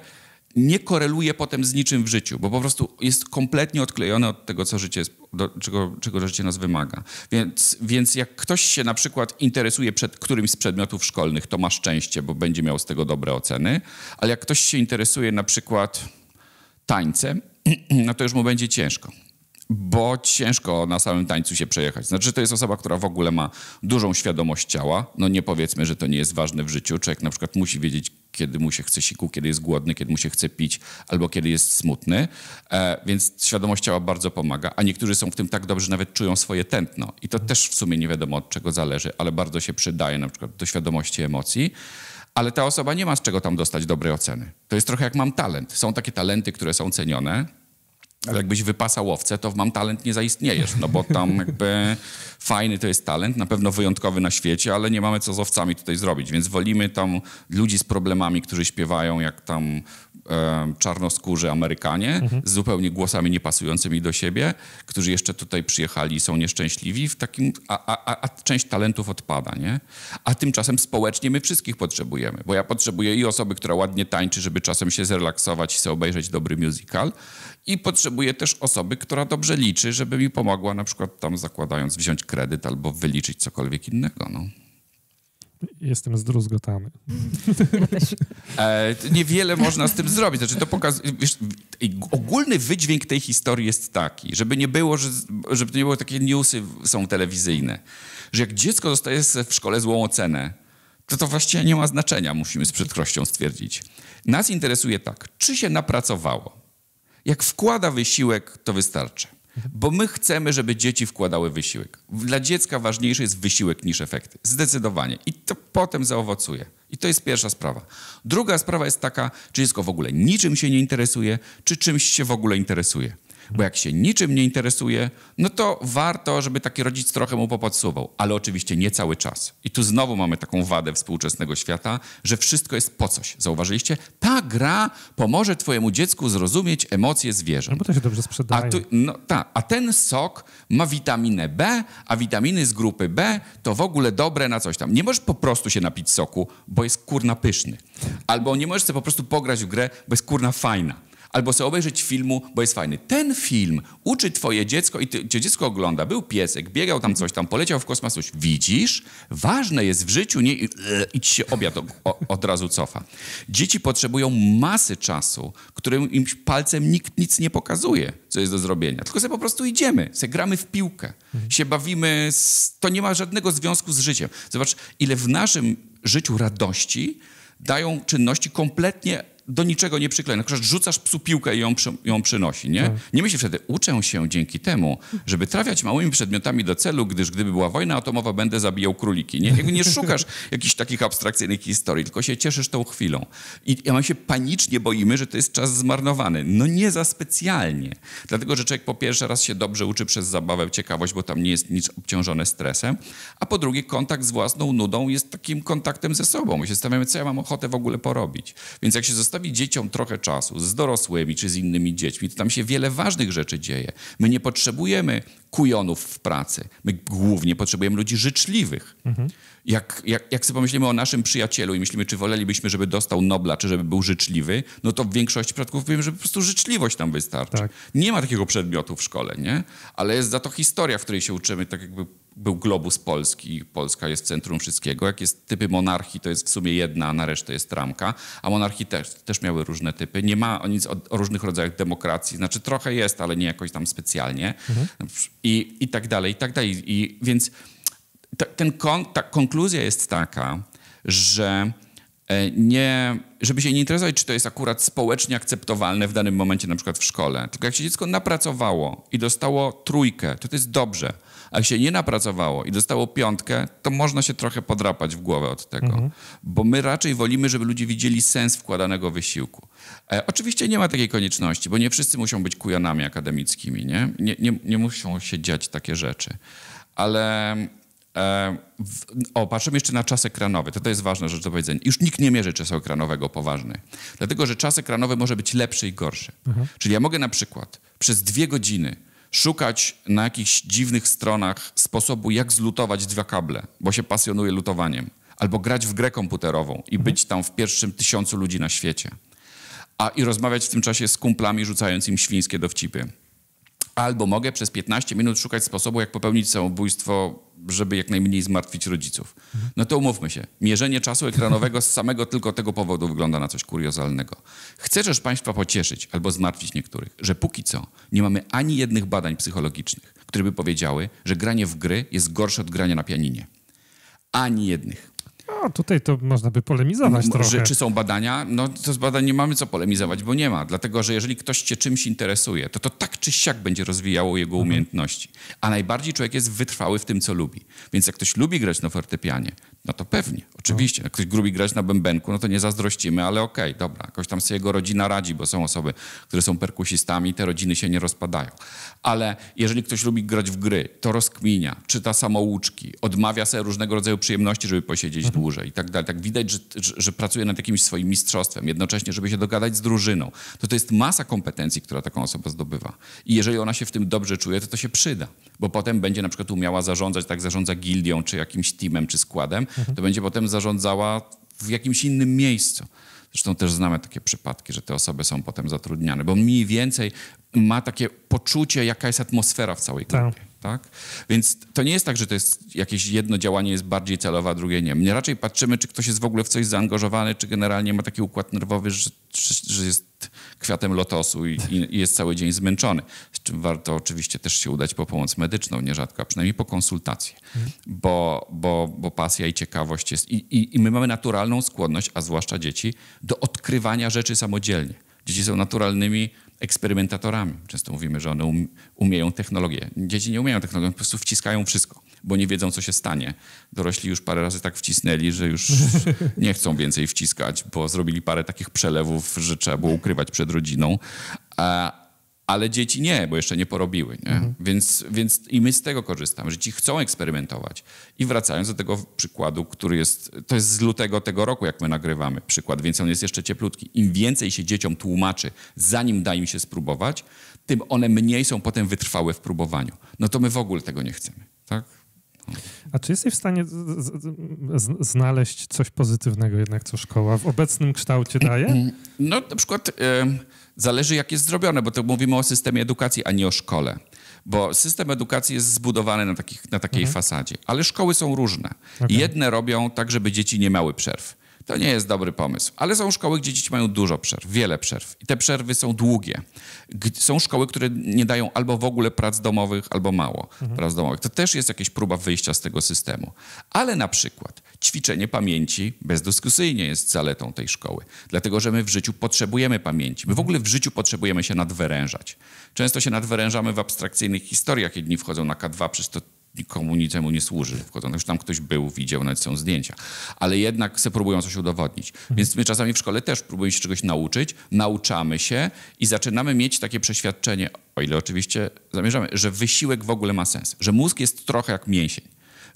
nie koreluje potem z niczym w życiu, bo po prostu jest kompletnie odklejony od tego, co życie do, czego, czego życie nas wymaga. Więc, więc jak ktoś się na przykład interesuje przed którymś z przedmiotów szkolnych, to ma szczęście, bo będzie miał z tego dobre oceny, ale jak ktoś się interesuje na przykład tańcem, no to już mu będzie ciężko. Bo ciężko na samym tańcu się przejechać. Znaczy, to jest osoba, która w ogóle ma dużą świadomość ciała. No nie powiedzmy, że to nie jest ważne w życiu. Człowiek na przykład musi wiedzieć, kiedy mu się chce siku, kiedy jest głodny, kiedy mu się chce pić, albo kiedy jest smutny. E, więc świadomość ciała bardzo pomaga, a niektórzy są w tym tak dobrzy, że nawet czują swoje tętno. I to też w sumie nie wiadomo od czego zależy, ale bardzo się przydaje na przykład do świadomości emocji ale ta osoba nie ma z czego tam dostać dobrej oceny. To jest trochę jak mam talent. Są takie talenty, które są cenione, ale jakbyś wypasał owce, to w mam talent nie zaistniejesz, no bo tam <laughs> jakby fajny to jest talent, na pewno wyjątkowy na świecie, ale nie mamy co z owcami tutaj zrobić, więc wolimy tam ludzi z problemami, którzy śpiewają jak tam E, czarnoskórzy Amerykanie mhm. z zupełnie głosami niepasującymi do siebie, którzy jeszcze tutaj przyjechali i są nieszczęśliwi, w takim, a, a, a część talentów odpada, nie? A tymczasem społecznie my wszystkich potrzebujemy, bo ja potrzebuję i osoby, która ładnie tańczy, żeby czasem się zrelaksować i sobie obejrzeć dobry musical i potrzebuję też osoby, która dobrze liczy, żeby mi pomogła na przykład tam zakładając wziąć kredyt albo wyliczyć cokolwiek innego,
no. Jestem zdruzgotany. <laughs>
Ja też. E, niewiele można z tym zrobić. Znaczy, to pokazuje. Ogólny wydźwięk tej historii jest taki, żeby nie było, że, żeby nie było takie newsy są telewizyjne, że jak dziecko dostaje w szkole złą ocenę, to to właściwie nie ma znaczenia, musimy z przykrością stwierdzić. Nas interesuje tak, czy się napracowało. Jak wkłada wysiłek, to wystarczy. Bo my chcemy, żeby dzieci wkładały wysiłek. Dla dziecka ważniejszy jest wysiłek niż efekty. Zdecydowanie. I to potem zaowocuje. I to jest pierwsza sprawa. Druga sprawa jest taka, czy dziecko w ogóle niczym się nie interesuje, czy czymś się w ogóle interesuje. Bo jak się niczym nie interesuje, no to warto, żeby taki rodzic trochę mu popodsuwał, ale oczywiście nie cały czas. I tu znowu mamy taką wadę współczesnego świata, że wszystko jest po coś. Zauważyliście? Ta gra pomoże twojemu dziecku zrozumieć emocje zwierząt.
No bo to się dobrze sprzedaje. A, tu,
no, ta, a ten sok ma witaminę B, a witaminy z grupy B to w ogóle dobre na coś tam. Nie możesz po prostu się napić soku, bo jest kurna pyszny. Albo nie możesz sobie po prostu pograć w grę, bo jest kurna fajna albo sobie obejrzeć filmu, bo jest fajny. Ten film uczy twoje dziecko i ty, dziecko ogląda. Był piesek, biegał tam coś tam, poleciał w kosmos coś. Widzisz? Ważne jest w życiu nie i, e, ci się obiad o, od razu cofa. Dzieci potrzebują masy czasu, którym im palcem nikt nic nie pokazuje, co jest do zrobienia. Tylko sobie po prostu idziemy, sobie gramy w piłkę, mhm. się bawimy. Z... To nie ma żadnego związku z życiem. Zobacz, ile w naszym życiu radości dają czynności kompletnie do niczego nie przyklejona. Na przykład rzucasz psu piłkę i ją, przy, ją przynosi, nie? Tak. Nie myślisz wtedy, uczę się dzięki temu, żeby trafiać małymi przedmiotami do celu, gdyż gdyby była wojna atomowa, będę zabijał króliki, nie? Jakby nie szukasz <laughs> jakichś takich abstrakcyjnych historii, tylko się cieszysz tą chwilą. I ja mam się panicznie boimy, że to jest czas zmarnowany. No nie za specjalnie. Dlatego, że człowiek po pierwsze raz się dobrze uczy przez zabawę, ciekawość, bo tam nie jest nic obciążone stresem, a po drugie kontakt z własną nudą jest takim kontaktem ze sobą. My się stawiamy, co ja mam ochotę w ogóle porobić. Więc jak się zostawiamy zostawi dzieciom trochę czasu z dorosłymi czy z innymi dziećmi, to tam się wiele ważnych rzeczy dzieje. My nie potrzebujemy kujonów w pracy. My głównie potrzebujemy ludzi życzliwych. Mhm. Jak, jak, jak sobie pomyślimy o naszym przyjacielu i myślimy, czy wolelibyśmy, żeby dostał Nobla, czy żeby był życzliwy, no to w większości przypadków powiemy, że po prostu życzliwość tam wystarczy. Tak. Nie ma takiego przedmiotu w szkole, nie? Ale jest za to historia, w której się uczymy tak jakby był globus Polski, Polska jest centrum wszystkiego. Jak jest typy monarchii, to jest w sumie jedna, a na resztę jest ramka. A monarchii też, też miały różne typy. Nie ma nic o, o różnych rodzajach demokracji. Znaczy trochę jest, ale nie jakoś tam specjalnie. Mhm. I, I tak dalej, i tak dalej. I, więc ta, ten kon, ta konkluzja jest taka, że e, nie, żeby się nie interesować, czy to jest akurat społecznie akceptowalne w danym momencie, na przykład w szkole. Tylko jak się dziecko napracowało i dostało trójkę, to to jest dobrze a jak się nie napracowało i dostało piątkę, to można się trochę podrapać w głowę od tego. Mhm. Bo my raczej wolimy, żeby ludzie widzieli sens wkładanego wysiłku. E, oczywiście nie ma takiej konieczności, bo nie wszyscy muszą być kujanami akademickimi, nie? Nie, nie, nie muszą się dziać takie rzeczy. Ale e, w, o, patrzymy jeszcze na czas ekranowy. To, to jest ważna rzecz do powiedzenia. Już nikt nie mierzy czasu ekranowego poważny. Dlatego, że czas ekranowy może być lepszy i gorszy. Mhm. Czyli ja mogę na przykład przez dwie godziny szukać na jakichś dziwnych stronach sposobu, jak zlutować dwa kable, bo się pasjonuje lutowaniem, albo grać w grę komputerową i mhm. być tam w pierwszym tysiącu ludzi na świecie, a i rozmawiać w tym czasie z kumplami, rzucając im świńskie dowcipy albo mogę przez 15 minut szukać sposobu, jak popełnić samobójstwo, żeby jak najmniej zmartwić rodziców. Mhm. No to umówmy się, mierzenie czasu ekranowego z samego tylko tego powodu wygląda na coś kuriozalnego. Chcę też Państwa pocieszyć albo zmartwić niektórych, że póki co nie mamy ani jednych badań psychologicznych, które by powiedziały, że granie w gry jest gorsze od grania na pianinie. Ani jednych.
No, tutaj to można by polemizować no, trochę. Że, czy
są badania? No, to z badań nie mamy co polemizować, bo nie ma. Dlatego, że jeżeli ktoś się czymś interesuje, to to tak czy siak będzie rozwijało jego mhm. umiejętności. A najbardziej człowiek jest wytrwały w tym, co lubi. Więc jak ktoś lubi grać na fortepianie, no to pewnie, oczywiście. Jak ktoś grubi grać na bębenku, no to nie zazdrościmy, ale okej, okay, dobra. Jakoś tam sobie jego rodzina radzi, bo są osoby, które są perkusistami, te rodziny się nie rozpadają. Ale jeżeli ktoś lubi grać w gry, to rozkminia, czyta samouczki, odmawia sobie różnego rodzaju przyjemności, żeby posiedzieć mhm. dłużej i tak dalej. Tak widać, że, że, że, pracuje nad jakimś swoim mistrzostwem, jednocześnie, żeby się dogadać z drużyną. To to jest masa kompetencji, która taką osobę zdobywa. I jeżeli ona się w tym dobrze czuje, to to się przyda bo potem będzie na przykład umiała zarządzać, tak zarządza gildią, czy jakimś teamem, czy składem, mhm. to będzie potem zarządzała w jakimś innym miejscu. Zresztą też znamy takie przypadki, że te osoby są potem zatrudniane, bo mniej więcej ma takie poczucie, jaka jest atmosfera w całej grupie. Tak. Tak? Więc to nie jest tak, że to jest jakieś jedno działanie jest bardziej celowe, a drugie nie. My raczej patrzymy, czy ktoś jest w ogóle w coś zaangażowany, czy generalnie ma taki układ nerwowy, że, że jest kwiatem lotosu i, i, jest cały dzień zmęczony. Z czym warto oczywiście też się udać po pomoc medyczną nierzadko, a przynajmniej po konsultację, mhm. bo, bo, bo pasja i ciekawość jest. I, i, I my mamy naturalną skłonność, a zwłaszcza dzieci, do odkrywania rzeczy samodzielnie. Dzieci są naturalnymi eksperymentatorami. Często mówimy, że one um, umieją technologię. Dzieci nie umieją technologii, po prostu wciskają wszystko, bo nie wiedzą, co się stanie. Dorośli już parę razy tak wcisnęli, że już <laughs> nie chcą więcej wciskać, bo zrobili parę takich przelewów, że trzeba było ukrywać przed rodziną. A, ale dzieci nie, bo jeszcze nie porobiły. Nie? Mhm. Więc, więc i my z tego korzystamy, że ci chcą eksperymentować. I wracając do tego przykładu, który jest, to jest z lutego tego roku, jak my nagrywamy przykład, więc on jest jeszcze cieplutki. Im więcej się dzieciom tłumaczy, zanim da im się spróbować, tym one mniej są potem wytrwałe w próbowaniu. No to my w ogóle tego nie chcemy, tak?
A czy jesteś w stanie znaleźć coś pozytywnego jednak, co szkoła w obecnym kształcie daje?
No na przykład... Zależy, jak jest zrobione, bo to mówimy o systemie edukacji, a nie o szkole. Bo system edukacji jest zbudowany na, takich, na takiej mhm. fasadzie. Ale szkoły są różne. Okay. Jedne robią tak, żeby dzieci nie miały przerw. To nie jest dobry pomysł. Ale są szkoły, gdzie dzieci mają dużo przerw, wiele przerw. I te przerwy są długie. Są szkoły, które nie dają albo w ogóle prac domowych, albo mało mhm. prac domowych. To też jest jakaś próba wyjścia z tego systemu. Ale na przykład ćwiczenie pamięci bezdyskusyjnie jest zaletą tej szkoły. Dlatego, że my w życiu potrzebujemy pamięci. My w ogóle w życiu potrzebujemy się nadwyrężać. Często się nadwyrężamy w abstrakcyjnych historiach. Jedni wchodzą na K2, przez to nikomu niczemu nie służy. Wchodzą, już tam ktoś był, widział, nawet są zdjęcia. Ale jednak se próbują coś udowodnić. Mhm. Więc my czasami w szkole też próbujemy się czegoś nauczyć, nauczamy się i zaczynamy mieć takie przeświadczenie, o ile oczywiście zamierzamy, że wysiłek w ogóle ma sens. Że mózg jest trochę jak mięsień.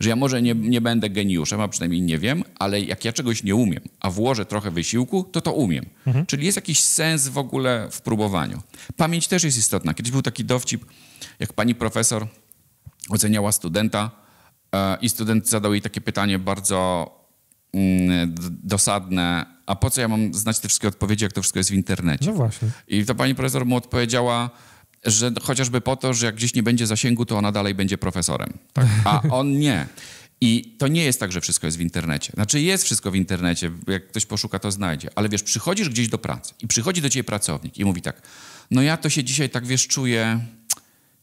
Że ja może nie, nie będę geniuszem, a przynajmniej nie wiem, ale jak ja czegoś nie umiem, a włożę trochę wysiłku, to to umiem. Mhm. Czyli jest jakiś sens w ogóle w próbowaniu. Pamięć też jest istotna. Kiedyś był taki dowcip, jak pani profesor oceniała studenta e, i student zadał jej takie pytanie bardzo mm, dosadne, a po co ja mam znać te wszystkie odpowiedzi, jak to wszystko jest w internecie? No właśnie. I to pani profesor mu odpowiedziała, że chociażby po to, że jak gdzieś nie będzie zasięgu, to ona dalej będzie profesorem. Tak? A <laughs> on nie. I to nie jest tak, że wszystko jest w internecie. Znaczy, jest wszystko w internecie, jak ktoś poszuka, to znajdzie. Ale wiesz, przychodzisz gdzieś do pracy i przychodzi do ciebie pracownik i mówi tak: No, ja to się dzisiaj tak wiesz, czuję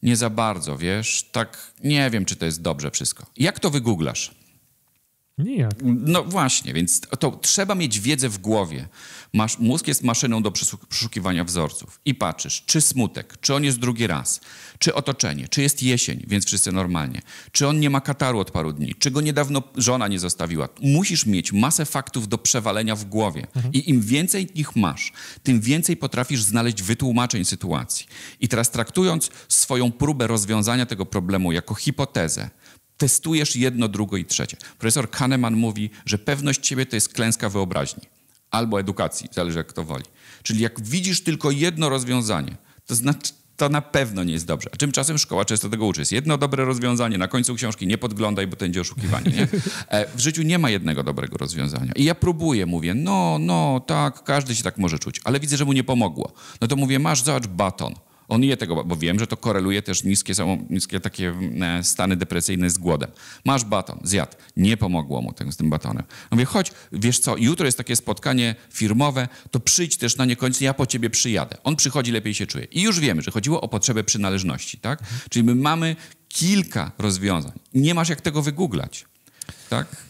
nie za bardzo, wiesz, tak nie wiem, czy to jest dobrze wszystko. Jak to wygooglasz? Nijak. No właśnie, więc to trzeba mieć wiedzę w głowie. Masz, mózg jest maszyną do przeszukiwania wzorców i patrzysz, czy smutek, czy on jest drugi raz, czy otoczenie, czy jest jesień, więc wszyscy normalnie, czy on nie ma kataru od paru dni, czy go niedawno żona nie zostawiła. Musisz mieć masę faktów do przewalenia w głowie mhm. i im więcej ich masz, tym więcej potrafisz znaleźć wytłumaczeń sytuacji. I teraz traktując swoją próbę rozwiązania tego problemu jako hipotezę, testujesz jedno, drugo i trzecie. Profesor Kahneman mówi, że pewność siebie to jest klęska wyobraźni albo edukacji, zależy jak kto woli. Czyli jak widzisz tylko jedno rozwiązanie, to znaczy to na pewno nie jest dobrze. A tymczasem szkoła często tego uczy. Jest jedno dobre rozwiązanie, na końcu książki nie podglądaj, bo to będzie oszukiwanie. Nie? E, w życiu nie ma jednego dobrego rozwiązania. I ja próbuję, mówię, no, no, tak, każdy się tak może czuć, ale widzę, że mu nie pomogło. No to mówię, masz, zobacz, baton. On je tego, bo wiem, że to koreluje też niskie, są, niskie takie e, stany depresyjne z głodem. Masz baton, zjadł. Nie pomogło mu ten z tym batonem. Mówię, chodź, wiesz co, jutro jest takie spotkanie firmowe, to przyjdź też na nie koniec, ja po ciebie przyjadę. On przychodzi, lepiej się czuje. I już wiemy, że chodziło o potrzebę przynależności, tak? Czyli my mamy kilka rozwiązań. Nie masz jak tego wygooglać, tak?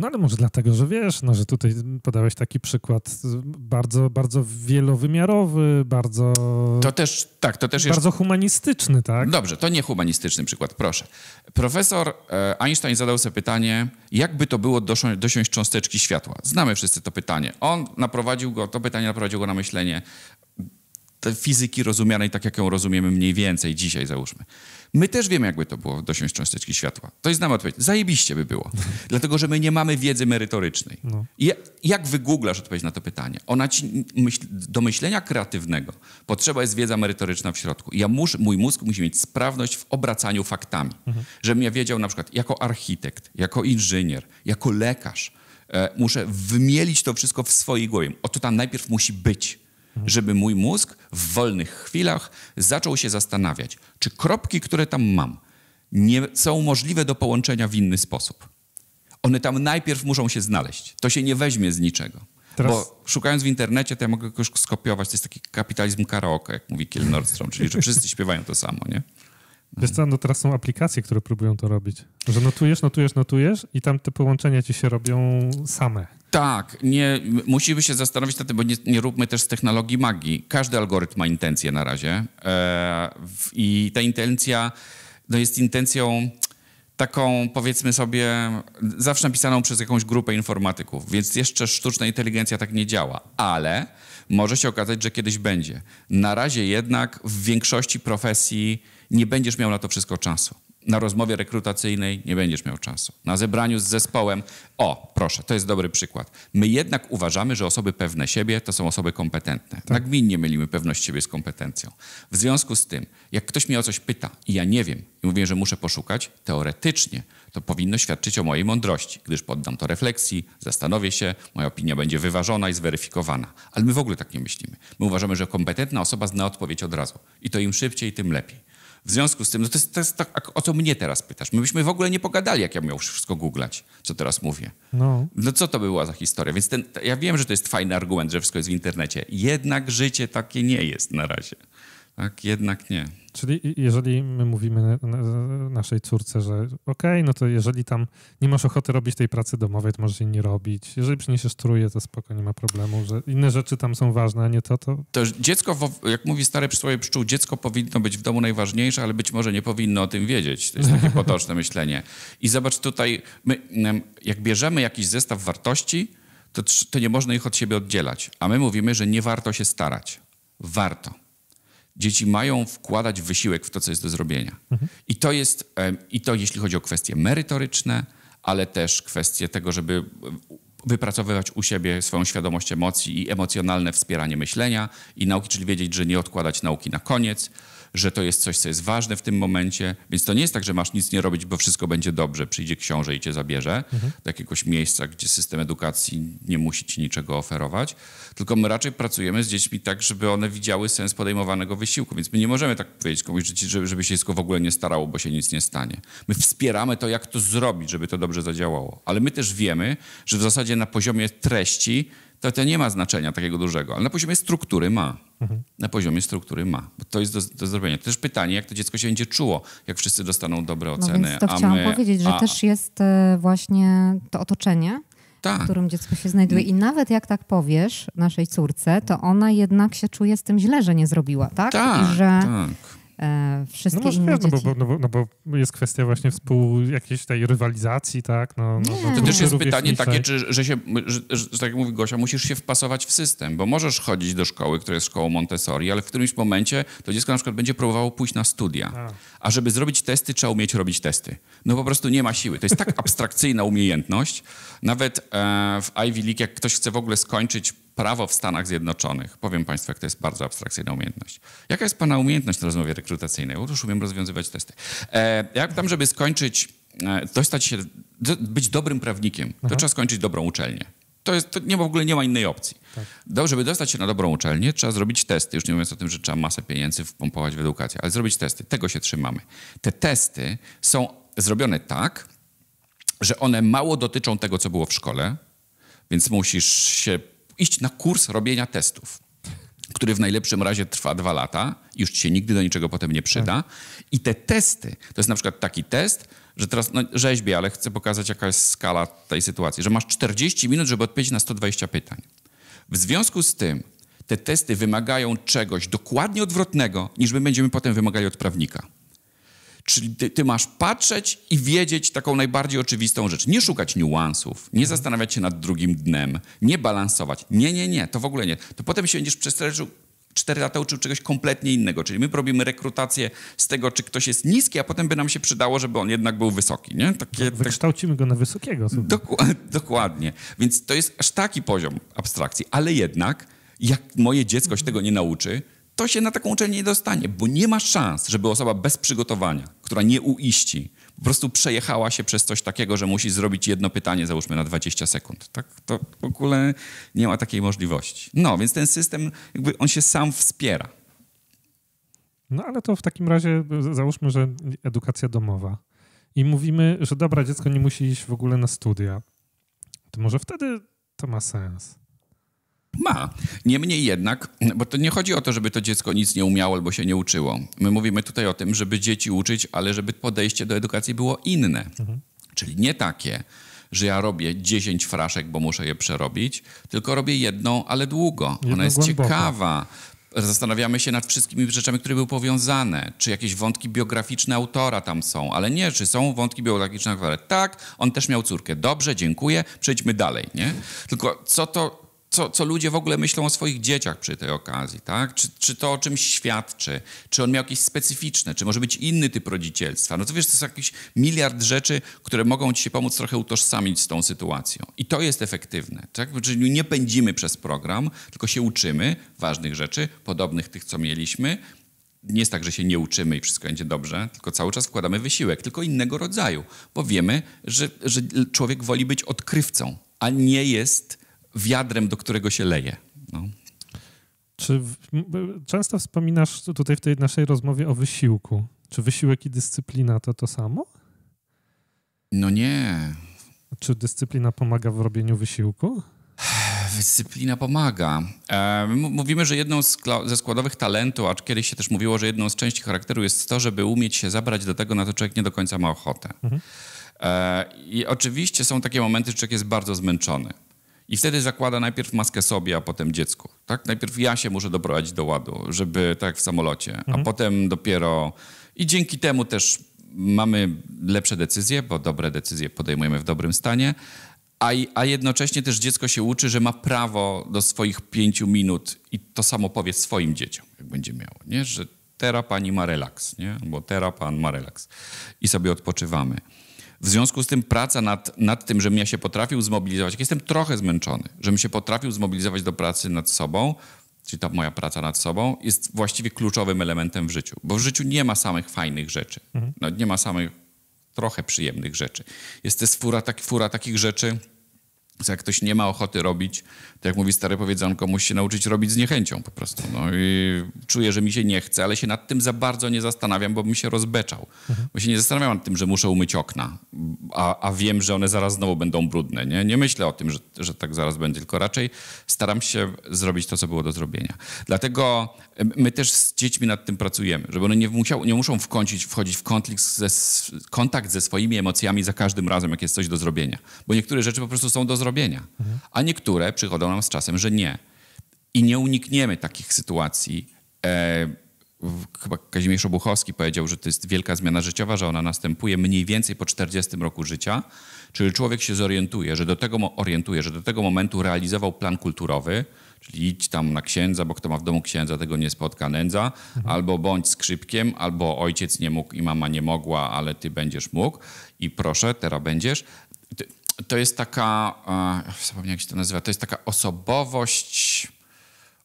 No ale może dlatego, że wiesz, no, że tutaj podałeś taki przykład bardzo, bardzo wielowymiarowy, bardzo... To też, tak, to też jest... Bardzo humanistyczny, tak?
Dobrze, to nie humanistyczny przykład, proszę. Profesor e, Einstein zadał sobie pytanie, jakby to było dosiąść cząsteczki światła? Znamy wszyscy to pytanie. On naprowadził go, to pytanie naprowadził go na myślenie fizyki rozumianej tak, jak ją rozumiemy mniej więcej dzisiaj, załóżmy. My też wiemy, jakby to było dosiąść cząsteczki światła. To jest nam odpowiedź. Zajebiście by było. <laughs> Dlatego, że my nie mamy wiedzy merytorycznej. No. I jak wygooglasz odpowiedź na to pytanie? Ona ci, myśl, do myślenia kreatywnego potrzeba jest wiedza merytoryczna w środku. Ja muszę, mój mózg musi mieć sprawność w obracaniu faktami. Mhm. Żebym ja wiedział na przykład jako architekt, jako inżynier, jako lekarz, e, muszę wymielić to wszystko w swojej głowie. Oto tam najpierw musi być żeby mój mózg w wolnych chwilach zaczął się zastanawiać, czy kropki, które tam mam, nie są możliwe do połączenia w inny sposób. One tam najpierw muszą się znaleźć. To się nie weźmie z niczego. Teraz... Bo szukając w internecie, to ja mogę już skopiować. To jest taki kapitalizm karaoke, jak mówi Kill Nordstrom, czyli że wszyscy <laughs> śpiewają to samo, nie?
Wiesz co, no teraz są aplikacje, które próbują to robić. Że notujesz, notujesz, notujesz i tam te połączenia ci się robią same.
Tak, nie, musimy się zastanowić na tym, bo nie, nie, róbmy też z technologii magii. Każdy algorytm ma intencję na razie e, w, i ta intencja no jest intencją taką, powiedzmy sobie, zawsze napisaną przez jakąś grupę informatyków, więc jeszcze sztuczna inteligencja tak nie działa, ale może się okazać, że kiedyś będzie. Na razie jednak w większości profesji nie będziesz miał na to wszystko czasu na rozmowie rekrutacyjnej nie będziesz miał czasu. Na zebraniu z zespołem, o, proszę, to jest dobry przykład. My jednak uważamy, że osoby pewne siebie to są osoby kompetentne. Tak. Nagminnie mylimy pewność siebie z kompetencją. W związku z tym, jak ktoś mnie o coś pyta i ja nie wiem i mówię, że muszę poszukać, teoretycznie to powinno świadczyć o mojej mądrości, gdyż poddam to refleksji, zastanowię się, moja opinia będzie wyważona i zweryfikowana. Ale my w ogóle tak nie myślimy. My uważamy, że kompetentna osoba zna odpowiedź od razu i to im szybciej, tym lepiej. W związku z tym, no to jest, to jest tak, o co mnie teraz pytasz. My byśmy w ogóle nie pogadali, jak ja miał wszystko googlać, co teraz mówię. No. no co to była za historia? Więc ten, ja wiem, że to jest fajny argument, że wszystko jest w internecie. Jednak życie takie nie jest na razie. Tak, jednak nie.
Czyli jeżeli my mówimy naszej córce, że okej, okay, no to jeżeli tam nie masz ochoty robić tej pracy domowej, to możesz jej nie robić. Jeżeli przyniesiesz truje, to spoko, nie ma problemu, że inne rzeczy tam są ważne, a nie to, to...
To dziecko, jak mówi stare przysłowie pszczół, dziecko powinno być w domu najważniejsze, ale być może nie powinno o tym wiedzieć. To jest takie <laughs> potoczne myślenie. I zobacz tutaj, my, jak bierzemy jakiś zestaw wartości, to, to nie można ich od siebie oddzielać. A my mówimy, że nie warto się starać. Warto dzieci mają wkładać wysiłek w to, co jest do zrobienia. Mhm. I to jest, i to jeśli chodzi o kwestie merytoryczne, ale też kwestie tego, żeby e, wypracowywać u siebie swoją świadomość emocji i emocjonalne wspieranie myślenia i nauki, czyli wiedzieć, że nie odkładać nauki na koniec, że to jest coś, co jest ważne w tym momencie. Więc to nie jest tak, że masz nic nie robić, bo wszystko będzie dobrze. Przyjdzie książę i cię zabierze mhm. do jakiegoś miejsca, gdzie system edukacji nie musi ci niczego oferować. Tylko my raczej pracujemy z dziećmi tak, żeby one widziały sens podejmowanego wysiłku. Więc my nie możemy tak powiedzieć komuś, żeby, się w ogóle nie starało, bo się nic nie stanie. My wspieramy to, jak to zrobić, żeby to dobrze zadziałało. Ale my też wiemy, że w zasadzie na poziomie treści to, to nie ma znaczenia takiego dużego, ale na poziomie struktury ma. Mhm. Na poziomie struktury ma, bo to jest do, do zrobienia. To też pytanie, jak to dziecko się będzie czuło, jak wszyscy dostaną dobre no oceny. No więc to a chciałam my, powiedzieć, że też
jest e, właśnie to otoczenie, tak. w którym dziecko się znajduje. I nawet jak tak powiesz naszej córce, to ona jednak się czuje z tym źle, że nie zrobiła, tak? Tak, I że... tak E, wszystkie no inne dzieci... no,
bo, no, no, bo, jest kwestia właśnie współ jakiejś tej rywalizacji, tak? No, no, no to też jest pytanie takie,
czy, że się, że, że, tak jak mówi Gosia, musisz się wpasować w system, bo możesz chodzić do szkoły, która jest szkołą Montessori, ale w którymś momencie to dziecko na przykład będzie próbowało pójść na studia. A. A żeby zrobić testy, trzeba umieć robić testy. No po prostu nie ma siły. To jest tak <laughs> abstrakcyjna umiejętność. Nawet e, w Ivy League, jak ktoś chce w ogóle skończyć prawo w Stanach Zjednoczonych. Powiem Państwu, jak to jest bardzo abstrakcyjna umiejętność. Jaka jest Pana umiejętność na rozmowie rekrutacyjnej? Otóż umiem rozwiązywać testy. E, jak tam, żeby skończyć, dostać e, się, być dobrym prawnikiem, to trzeba skończyć dobrą uczelnię. To, jest, to nie, w ogóle nie ma innej opcji. Tak. Do, żeby dostać się na dobrą uczelnię, trzeba zrobić testy. Już nie mówiąc o tym, że trzeba masę pieniędzy wpompować w edukację, ale zrobić testy. Tego się trzymamy. Te testy są zrobione tak, że one mało dotyczą tego, co było w szkole, więc musisz się iść na kurs robienia testów, który w najlepszym razie trwa dwa lata, już ci się nigdy do niczego potem nie przyda. Tak. I te testy, to jest na przykład taki test, że teraz no, rzeźbię, ale chcę pokazać, jaka jest skala tej sytuacji, że masz 40 minut, żeby odpowiedzieć na 120 pytań. W związku z tym te testy wymagają czegoś dokładnie odwrotnego, niż my będziemy potem wymagali od prawnika. Czyli ty, ty, masz patrzeć i wiedzieć taką najbardziej oczywistą rzecz. Nie szukać niuansów, nie mhm. zastanawiać się nad drugim dnem, nie balansować. Nie, nie, nie, to w ogóle nie. To potem się będziesz przestraszył. cztery lata uczył czegoś kompletnie innego. Czyli my robimy rekrutację z tego, czy ktoś jest niski, a potem by nam się przydało, żeby on jednak był wysoki. Nie? Takie, no, tak-
Wykształcimy tak... go na wysokiego. Doku
<laughs> dokładnie. Więc to jest aż taki poziom abstrakcji. Ale jednak, jak moje dziecko się mhm. tego nie nauczy, to się na taką uczelnię nie dostanie, bo nie ma szans, żeby osoba bez przygotowania, która nie uiści, po prostu przejechała się przez coś takiego, że musi zrobić jedno pytanie, załóżmy na 20 sekund. Tak, to w ogóle nie ma takiej możliwości. No, więc ten system, jakby on się sam wspiera.
No, ale to w takim razie załóżmy, że edukacja domowa. I mówimy, że dobra, dziecko nie musi iść w ogóle na studia. To może wtedy to ma sens. Ma.
Niemniej jednak, bo to nie chodzi o to, żeby to dziecko nic nie umiało albo się nie uczyło. My mówimy tutaj o tym, żeby dzieci uczyć, ale żeby podejście do edukacji było inne. Mhm. Czyli nie takie, że ja robię 10 fraszek, bo muszę je przerobić, tylko robię jedną, ale długo. Jedno Ona jest głęboko. ciekawa. Zastanawiamy się nad wszystkimi rzeczami, które były powiązane. Czy jakieś wątki biograficzne autora tam są, ale nie, czy są wątki biograficzne autora. Tak, on też miał córkę. Dobrze, dziękuję, przejdźmy dalej, nie? Tylko co to co, co ludzie w ogóle myślą o swoich dzieciach przy tej okazji, tak? Czy, czy to o czymś świadczy? Czy on miał jakieś specyficzne? Czy może być inny typ rodzicielstwa? No to wiesz, to jest jakiś miliard rzeczy, które mogą ci się pomóc trochę utożsamić z tą sytuacją. I to jest efektywne, tak? Czyli znaczy, nie pędzimy przez program, tylko się uczymy ważnych rzeczy, podobnych tych, co mieliśmy, nie jest tak, że się nie uczymy i wszystko będzie dobrze, tylko cały czas wkładamy wysiłek, tylko innego rodzaju, bo wiemy, że, że człowiek woli być odkrywcą, a nie jest wiadrem, do którego się leje. No.
Czy w, często wspominasz tutaj w tej naszej rozmowie o wysiłku? Czy wysiłek i dyscyplina to to samo? No nie. Czy dyscyplina pomaga w robieniu wysiłku? <sighs>
Dyscyplina pomaga. Mówimy, że jedną ze składowych talentu, acz kiedyś się też mówiło, że jedną z części charakteru jest to, żeby umieć się zabrać do tego, na co człowiek nie do końca ma ochotę. Mhm. E, I oczywiście są takie momenty, że człowiek jest bardzo zmęczony. I wtedy zakłada najpierw maskę sobie, a potem dziecku. Tak? Najpierw ja się muszę doprowadzić do ładu, żeby tak jak w samolocie, mhm. a potem dopiero. I dzięki temu też mamy lepsze decyzje, bo dobre decyzje podejmujemy w dobrym stanie. A, a jednocześnie też dziecko się uczy, że ma prawo do swoich pięciu minut i to samo powie swoim dzieciom, jak będzie miało, nie? że teraz pani ma relaks, nie? bo teraz pan ma relaks i sobie odpoczywamy. W związku z tym praca nad, nad tym, żebym ja się potrafił zmobilizować, jak jestem trochę zmęczony, żebym się potrafił zmobilizować do pracy nad sobą, czyli ta moja praca nad sobą, jest właściwie kluczowym elementem w życiu. Bo w życiu nie ma samych fajnych rzeczy. Mhm. No, nie ma samych trochę przyjemnych rzeczy. Jest też fura, tak, fura takich rzeczy, jak ktoś nie ma ochoty robić, to jak mówi stare powiedzonko, musi się nauczyć robić z niechęcią po prostu. No i czuję, że mi się nie chce, ale się nad tym za bardzo nie zastanawiam, bo bym się rozbeczał. Mhm. Bo się nie zastanawiam nad tym, że muszę umyć okna, a, a wiem, że one zaraz znowu będą brudne. Nie, nie myślę o tym, że, że tak zaraz będzie, tylko raczej staram się zrobić to, co było do zrobienia. Dlatego my też z dziećmi nad tym pracujemy, żeby one nie, musiały, nie muszą wkącić, wchodzić w konflikt ze, kontakt ze swoimi emocjami za każdym razem, jak jest coś do zrobienia. Bo niektóre rzeczy po prostu są do zrobienia zrobienia. Mhm. A niektóre przychodzą nam z czasem, że nie. I nie unikniemy takich sytuacji. E, chyba Kazimierz Obuchowski powiedział, że to jest wielka zmiana życiowa, że ona następuje mniej więcej po 40 roku życia, czyli człowiek się zorientuje, że do tego orientuje, że do tego momentu realizował plan kulturowy, czyli idź tam na księdza, bo kto ma w domu księdza, tego nie spotka nędza, mhm. albo bądź skrzypkiem, albo ojciec nie mógł i mama nie mogła, ale ty będziesz mógł i proszę, teraz będziesz to jest taka, e, zapomniałem jak się to nazywa, to jest taka osobowość,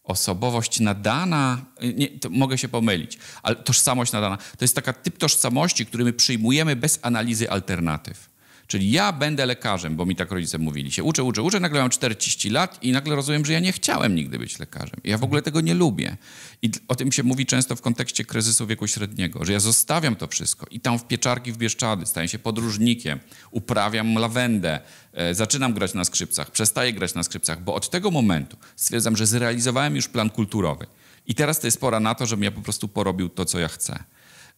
osobowość nadana, e, nie, mogę się pomylić, ale tożsamość nadana. To jest taka typ tożsamości, który my przyjmujemy bez analizy alternatyw. Czyli ja będę lekarzem, bo mi tak rodzice mówili. Się uczę, uczę, uczę, nagle mam 40 lat i nagle rozumiem, że ja nie chciałem nigdy być lekarzem. Ja w ogóle tego nie lubię. I o tym się mówi często w kontekście kryzysu wieku średniego, że ja zostawiam to wszystko i tam w pieczarki, w Bieszczady staję się podróżnikiem, uprawiam lawendę, e, zaczynam grać na skrzypcach, przestaję grać na skrzypcach, bo od tego momentu stwierdzam, że zrealizowałem już plan kulturowy. I teraz to jest pora na to, żebym ja po prostu porobił to, co ja chcę.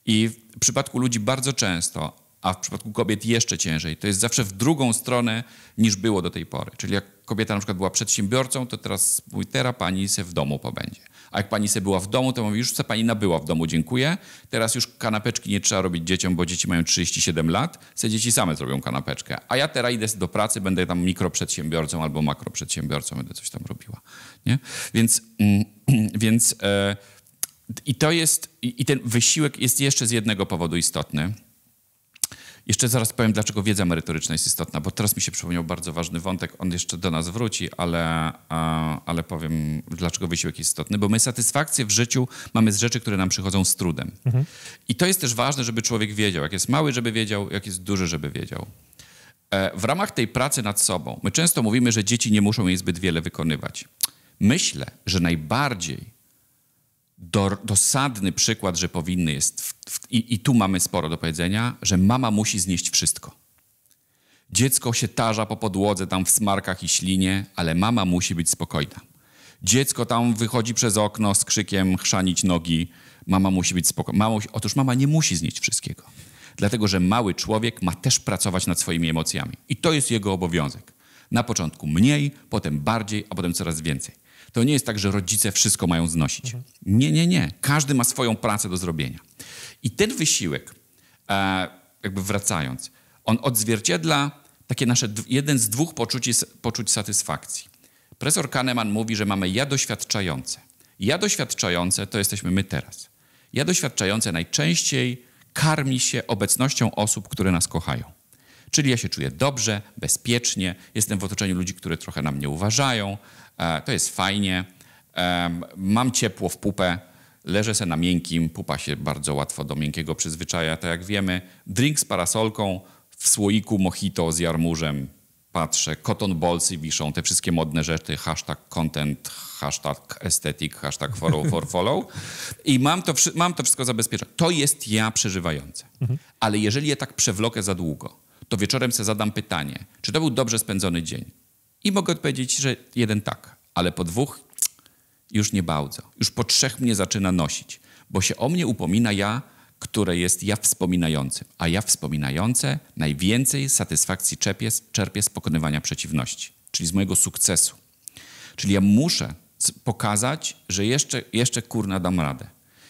I w przypadku ludzi bardzo często a w przypadku kobiet jeszcze ciężej. To jest zawsze w drugą stronę niż było do tej pory. Czyli jak kobieta na przykład była przedsiębiorcą, to teraz mój tera pani se w domu pobędzie. A jak pani se była w domu, to mówi, już se pani nabyła w domu, dziękuję. Teraz już kanapeczki nie trzeba robić dzieciom, bo dzieci mają 37 lat, se dzieci same zrobią kanapeczkę. A ja teraz idę do pracy, będę tam mikroprzedsiębiorcą albo makroprzedsiębiorcą, będę coś tam robiła. Nie? Więc, mm, <clears throat> więc e, i to jest, i ten wysiłek jest jeszcze z jednego powodu istotny – jeszcze zaraz powiem, dlaczego wiedza merytoryczna jest istotna, bo teraz mi się przypomniał bardzo ważny wątek, on jeszcze do nas wróci, ale, ale powiem, dlaczego wysiłek jest istotny, bo my satysfakcję w życiu mamy z rzeczy, które nam przychodzą z trudem. Mhm. I to jest też ważne, żeby człowiek wiedział, jak jest mały, żeby wiedział, jak jest duży, żeby wiedział. E, w ramach tej pracy nad sobą, my często mówimy, że dzieci nie muszą jej zbyt wiele wykonywać. Myślę, że najbardziej dosadny przykład, że powinny jest i, i tu mamy sporo do powiedzenia, że mama musi znieść wszystko. Dziecko się tarza po podłodze, tam w smarkach i ślinie, ale mama musi być spokojna. Dziecko tam wychodzi przez okno z krzykiem, chrzanić nogi. Mama musi być spokojna. otóż mama nie musi znieść wszystkiego. Dlatego, że mały człowiek ma też pracować nad swoimi emocjami. I to jest jego obowiązek. Na początku mniej, potem bardziej, a potem coraz więcej. To nie jest tak, że rodzice wszystko mają znosić. Mhm. Nie, nie, nie. Każdy ma swoją pracę do zrobienia. I ten wysiłek, e, jakby wracając, on odzwierciedla takie nasze jeden z dwóch poczuci, poczuć satysfakcji. Profesor Kahneman mówi, że mamy ja doświadczające. Ja doświadczające to jesteśmy my teraz. Ja doświadczające najczęściej karmi się obecnością osób, które nas kochają. Czyli ja się czuję dobrze, bezpiecznie, jestem w otoczeniu ludzi, które trochę na mnie uważają, e, to jest fajnie, mam ciepło w pupę, Leżę se na miękkim, pupa się bardzo łatwo do miękkiego przyzwyczaja, tak jak wiemy. Drink z parasolką, w słoiku mojito z jarmużem. Patrzę, cotton ballsy wiszą, te wszystkie modne rzeczy, hashtag content, hashtag aesthetic, hashtag follow for follow. I mam to, mam to wszystko zabezpieczone. To jest ja przeżywające. Mhm. Ale jeżeli je tak przewlokę za długo, to wieczorem sobie zadam pytanie, czy to był dobrze spędzony dzień? I mogę odpowiedzieć, że jeden tak, ale po dwóch już nie bałdzę. Już po trzech mnie zaczyna nosić, bo się o mnie upomina ja, które jest ja wspominającym. A ja wspominające najwięcej satysfakcji czerpie, z pokonywania przeciwności, czyli z mojego sukcesu. Czyli ja muszę pokazać, że jeszcze, jeszcze kurna dam radę.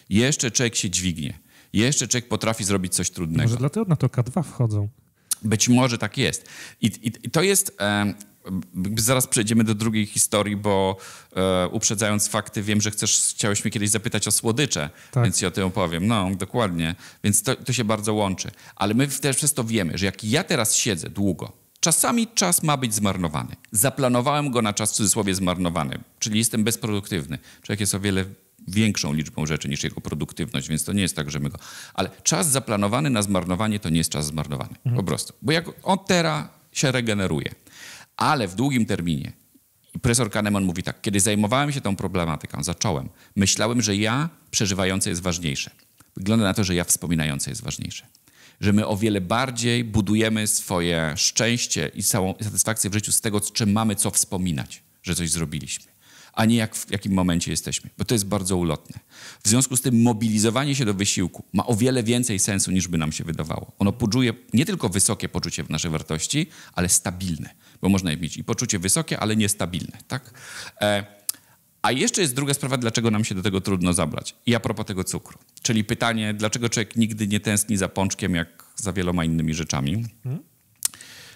Jeszcze człowiek się dźwignie. Jeszcze człowiek potrafi zrobić coś trudnego. Może
dlatego na to K2 wchodzą.
Być może tak jest. I, i, i to jest, Zaraz przejdziemy do drugiej historii, bo e, uprzedzając fakty, wiem, że chcesz, chciałeś mnie kiedyś zapytać o słodycze, tak. więc ci o tym opowiem. No, dokładnie. Więc to, to się bardzo łączy. Ale my też przez to wiemy, że jak ja teraz siedzę długo, czasami czas ma być zmarnowany. Zaplanowałem go na czas w cudzysłowie zmarnowany, czyli jestem bezproduktywny. Człowiek jest o wiele większą liczbą rzeczy niż jego produktywność, więc to nie jest tak, że my go... Ale czas zaplanowany na zmarnowanie to nie jest czas zmarnowany, mhm. po prostu. Bo jak on teraz się regeneruje. Ale w długim terminie, i profesor Kahneman mówi tak, kiedy zajmowałem się tą problematyką, zacząłem, myślałem, że ja przeżywający jest ważniejsze. Wygląda na to, że ja wspominający jest ważniejsze. Że my o wiele bardziej budujemy swoje szczęście i całą satysfakcję w życiu z tego, z czym mamy co wspominać, że coś zrobiliśmy a nie jak w jakim momencie jesteśmy, bo to jest bardzo ulotne. W związku z tym mobilizowanie się do wysiłku ma o wiele więcej sensu niż by nam się wydawało. Ono buduje nie tylko wysokie poczucie w naszej wartości, ale stabilne bo można mieć i poczucie wysokie, ale niestabilne. Tak? E, a jeszcze jest druga sprawa, dlaczego nam się do tego trudno zabrać. I a propos tego cukru. Czyli pytanie, dlaczego człowiek nigdy nie tęskni za pączkiem, jak za wieloma innymi rzeczami. Mhm.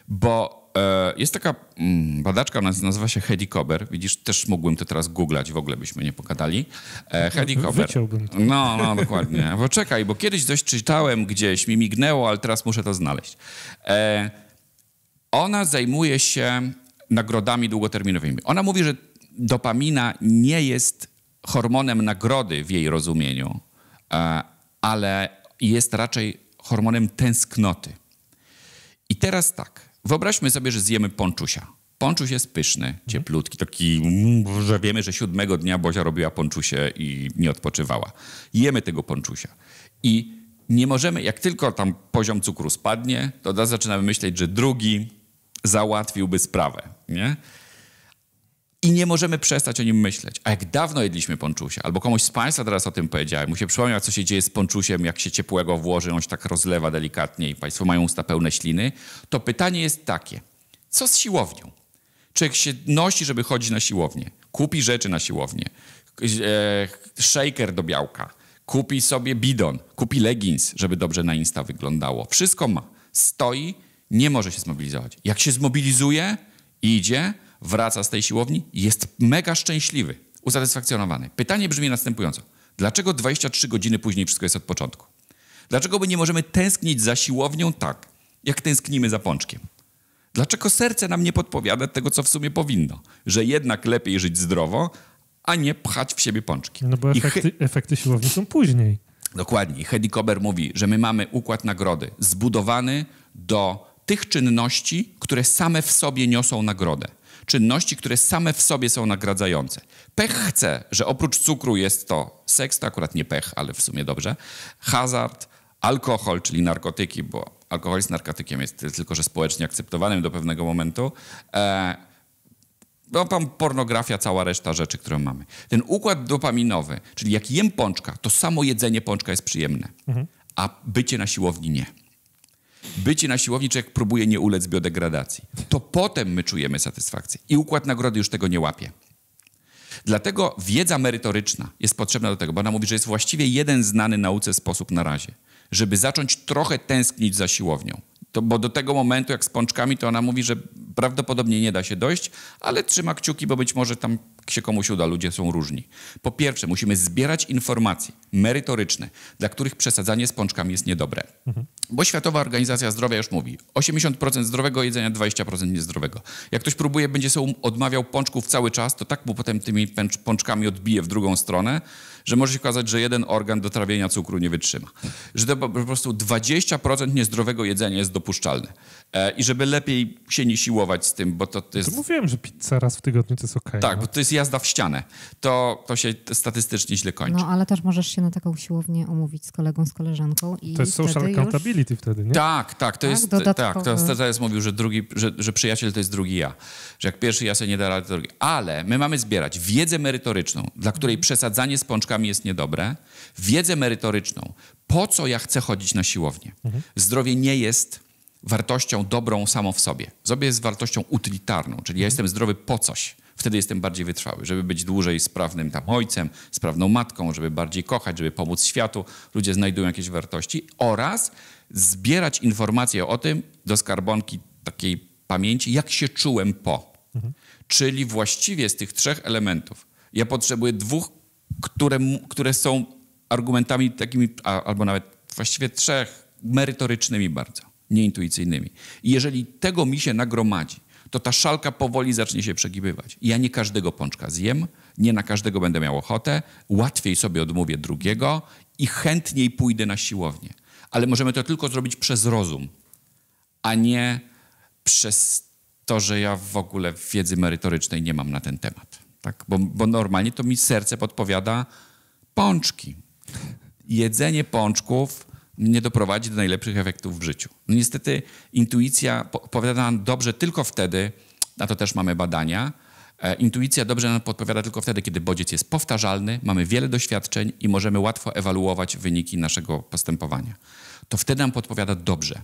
Bo e, jest taka mm, badaczka, ona nazywa się Hedy Kober. Widzisz, też mógłbym to teraz googlać, w ogóle byśmy nie pogadali. E, no, Hedy no, Kober. Wyciąłbym to. No, no, dokładnie. Poczekaj, bo, bo kiedyś coś czytałem gdzieś, mi mignęło, ale teraz muszę to znaleźć. E, ona zajmuje się nagrodami długoterminowymi. Ona mówi, że dopamina nie jest hormonem nagrody w jej rozumieniu, e, ale jest raczej hormonem tęsknoty. I teraz tak, wyobraźmy sobie, że zjemy ponczusia. Ponczuś jest pyszny, cieplutki, taki, mm, że wiemy, że siódmego dnia Bozia robiła ponczusie i nie odpoczywała. Jemy tego ponczusia. I nie możemy, jak tylko tam poziom cukru spadnie, to zaczynamy myśleć, że drugi, załatwiłby sprawę, nie? I nie możemy przestać o nim myśleć. A jak dawno jedliśmy ponczusia, albo komuś z Państwa teraz o tym powiedziałem, mu się przypomniał, co się dzieje z ponczusiem, jak się ciepłego włoży, on się tak rozlewa delikatnie i Państwo mają usta pełne śliny, to pytanie jest takie, co z siłownią? Człowiek się nosi, żeby chodzić na siłownię, kupi rzeczy na siłownię, e, shaker do białka, kupi sobie bidon, kupi leggings, żeby dobrze na Insta wyglądało. Wszystko ma. Stoi nie może się zmobilizować. Jak się zmobilizuje, idzie, wraca z tej siłowni, jest mega szczęśliwy, usatysfakcjonowany. Pytanie brzmi następująco. Dlaczego 23 godziny później wszystko jest od początku? Dlaczego my nie możemy tęsknić za siłownią tak, jak tęsknimy za pączkiem? Dlaczego serce nam nie podpowiada tego, co w sumie powinno? Że jednak lepiej żyć zdrowo, a nie pchać w siebie pączki.
No bo efekty, efekty siłowni są później.
Dokładnie. Hedy Kober mówi, że my mamy układ nagrody zbudowany do tych czynności, które same w sobie niosą nagrodę. Czynności, które same w sobie są nagradzające. Pech chce, że oprócz cukru jest to seks, to akurat nie pech, ale w sumie dobrze, hazard, alkohol, czyli narkotyki, bo alkohol alkoholizm narkotykiem jest tylko, że społecznie akceptowanym do pewnego momentu. E no tam pornografia, cała reszta rzeczy, które mamy. Ten układ dopaminowy, czyli jak jem pączka, to samo jedzenie pączka jest przyjemne, mhm. a bycie na siłowni nie bycie na siłowni człowiek próbuje nie ulec biodegradacji. To potem my czujemy satysfakcję i układ nagrody już tego nie łapie. Dlatego wiedza merytoryczna jest potrzebna do tego, bo ona mówi, że jest właściwie jeden znany nauce sposób na razie, żeby zacząć trochę tęsknić za siłownią. To, bo do tego momentu, jak z pączkami, to ona mówi, że prawdopodobnie nie da się dojść, ale trzyma kciuki, bo być może tam się komuś uda, ludzie są różni. Po pierwsze, musimy zbierać informacje merytoryczne, dla których przesadzanie z pączkami jest niedobre. Mhm. Bo Światowa Organizacja Zdrowia już mówi, 80% zdrowego jedzenia, 20% niezdrowego. Jak ktoś próbuje, będzie sobie odmawiał pączków cały czas, to tak mu potem tymi pączkami odbije w drugą stronę, że może się okazać, że jeden organ do trawienia cukru nie wytrzyma. Że to po prostu 20% niezdrowego jedzenia jest dopuszczalne. E, i żeby lepiej się nie siłować z tym, bo to, to jest... To mówiłem,
że pizza raz w tygodniu to jest okej. Okay, tak, no. bo
to jest jazda w ścianę. To, to się statystycznie źle kończy.
No, ale też możesz się na taką siłownię umówić z kolegą, z koleżanką i To jest social accountability
już... wtedy, nie?
Tak, tak, to tak, jest... Tak, tak to jest mówił, że, drugi, że, że przyjaciel to jest drugi ja. Że jak pierwszy ja sobie nie da rady, to drugi. Ale my mamy zbierać wiedzę merytoryczną, dla której mhm. przesadzanie z pączkami jest niedobre, wiedzę merytoryczną, po co ja chcę chodzić na siłownię. Mhm. Zdrowie nie jest wartością dobrą samą w sobie. Zobie jest wartością utilitarną, czyli ja mhm. jestem zdrowy po coś. Wtedy jestem bardziej wytrwały, żeby być dłużej sprawnym tam ojcem, sprawną matką, żeby bardziej kochać, żeby pomóc światu. Ludzie znajdują jakieś wartości oraz zbierać informacje o tym do skarbonki takiej pamięci, jak się czułem po. Mhm. Czyli właściwie z tych trzech elementów ja potrzebuję dwóch, które, które są argumentami takimi, albo nawet właściwie trzech, merytorycznymi bardzo nieintuicyjnymi. I jeżeli tego mi się nagromadzi, to ta szalka powoli zacznie się przegibywać. Ja nie każdego pączka zjem, nie na każdego będę miał ochotę, łatwiej sobie odmówię drugiego i chętniej pójdę na siłownię. Ale możemy to tylko zrobić przez rozum, a nie przez to, że ja w ogóle wiedzy merytorycznej nie mam na ten temat. Tak? Bo, bo normalnie to mi serce podpowiada pączki. Jedzenie pączków nie doprowadzi do najlepszych efektów w życiu. No niestety intuicja podpowiada nam dobrze tylko wtedy, na to też mamy badania, e, Intuicja dobrze nam podpowiada tylko wtedy, kiedy bodziec jest powtarzalny, mamy wiele doświadczeń i możemy łatwo ewaluować wyniki naszego postępowania. To wtedy nam podpowiada dobrze,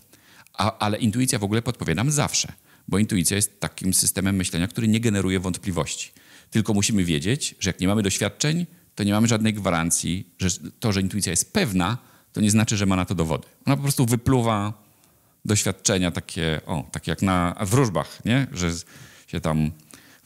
A, ale intuicja w ogóle podpowiada nam zawsze, bo intuicja jest takim systemem myślenia, który nie generuje wątpliwości. Tylko musimy wiedzieć, że jak nie mamy doświadczeń, to nie mamy żadnej gwarancji, że to, że intuicja jest pewna, to nie znaczy, że ma na to dowody. Ona po prostu wypluwa doświadczenia takie, o, tak jak na wróżbach, nie? Że się tam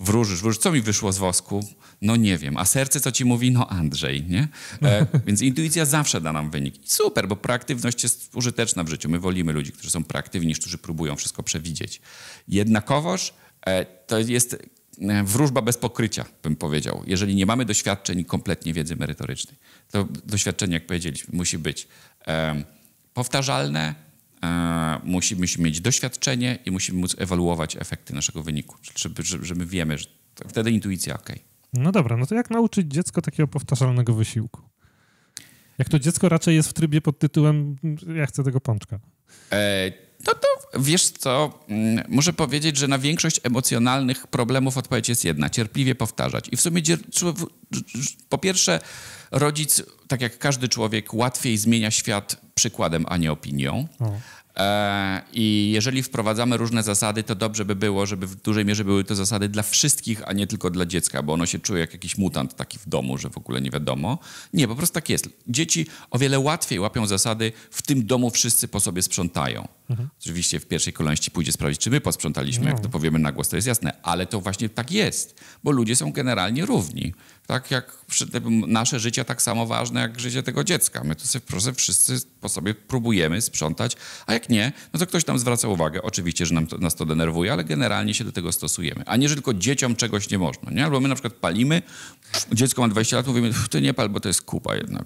wróżysz, wróżysz, co mi wyszło z wosku? No nie wiem. A serce co ci mówi? No Andrzej, nie? E, <laughs> więc intuicja zawsze da nam wynik. I super, bo proaktywność jest użyteczna w życiu. My wolimy ludzi, którzy są proaktywni, którzy próbują wszystko przewidzieć. Jednakowoż e, to jest E, wróżba bez pokrycia, bym powiedział. Jeżeli nie mamy doświadczeń i kompletnie wiedzy merytorycznej, to doświadczenie, jak powiedzieliśmy, musi być e, powtarzalne, e, musimy, mieć doświadczenie i musimy móc ewaluować efekty naszego wyniku, żeby, że my wiemy, że to, wtedy intuicja ok.
No dobra, no to jak nauczyć dziecko takiego powtarzalnego wysiłku? Jak to dziecko raczej jest w trybie pod tytułem ja chcę tego pączka.
E, no to wiesz co, mm, muszę powiedzieć, że na większość emocjonalnych problemów odpowiedź jest jedna, cierpliwie powtarzać. I w sumie po pierwsze rodzic, tak jak każdy człowiek, łatwiej zmienia świat przykładem, a nie opinią. O. No. E, I jeżeli wprowadzamy różne zasady, to dobrze by było, żeby w dużej mierze były to zasady dla wszystkich, a nie tylko dla dziecka, bo ono się czuje jak jakiś mutant taki w domu, że w ogóle nie wiadomo. Nie, po prostu tak jest. Dzieci o wiele łatwiej łapią zasady, w tym domu wszyscy po sobie sprzątają. Mhm. Oczywiście w pierwszej kolejności pójdzie sprawdzić, czy my posprzątaliśmy, no. jak to powiemy na głos, to jest jasne, ale to właśnie tak jest, bo ludzie są generalnie równi tak jak nasze życie tak samo ważne jak życie tego dziecka. My to sobie proszę wszyscy po sobie próbujemy sprzątać, a jak nie, no to ktoś tam zwraca uwagę. Oczywiście, że nam to, nas to denerwuje, ale generalnie się do tego stosujemy. A nie, że tylko dzieciom czegoś nie można, nie? Albo my na przykład palimy, dziecko ma 20 lat, mówimy, ty nie pal, bo to jest kupa jednak,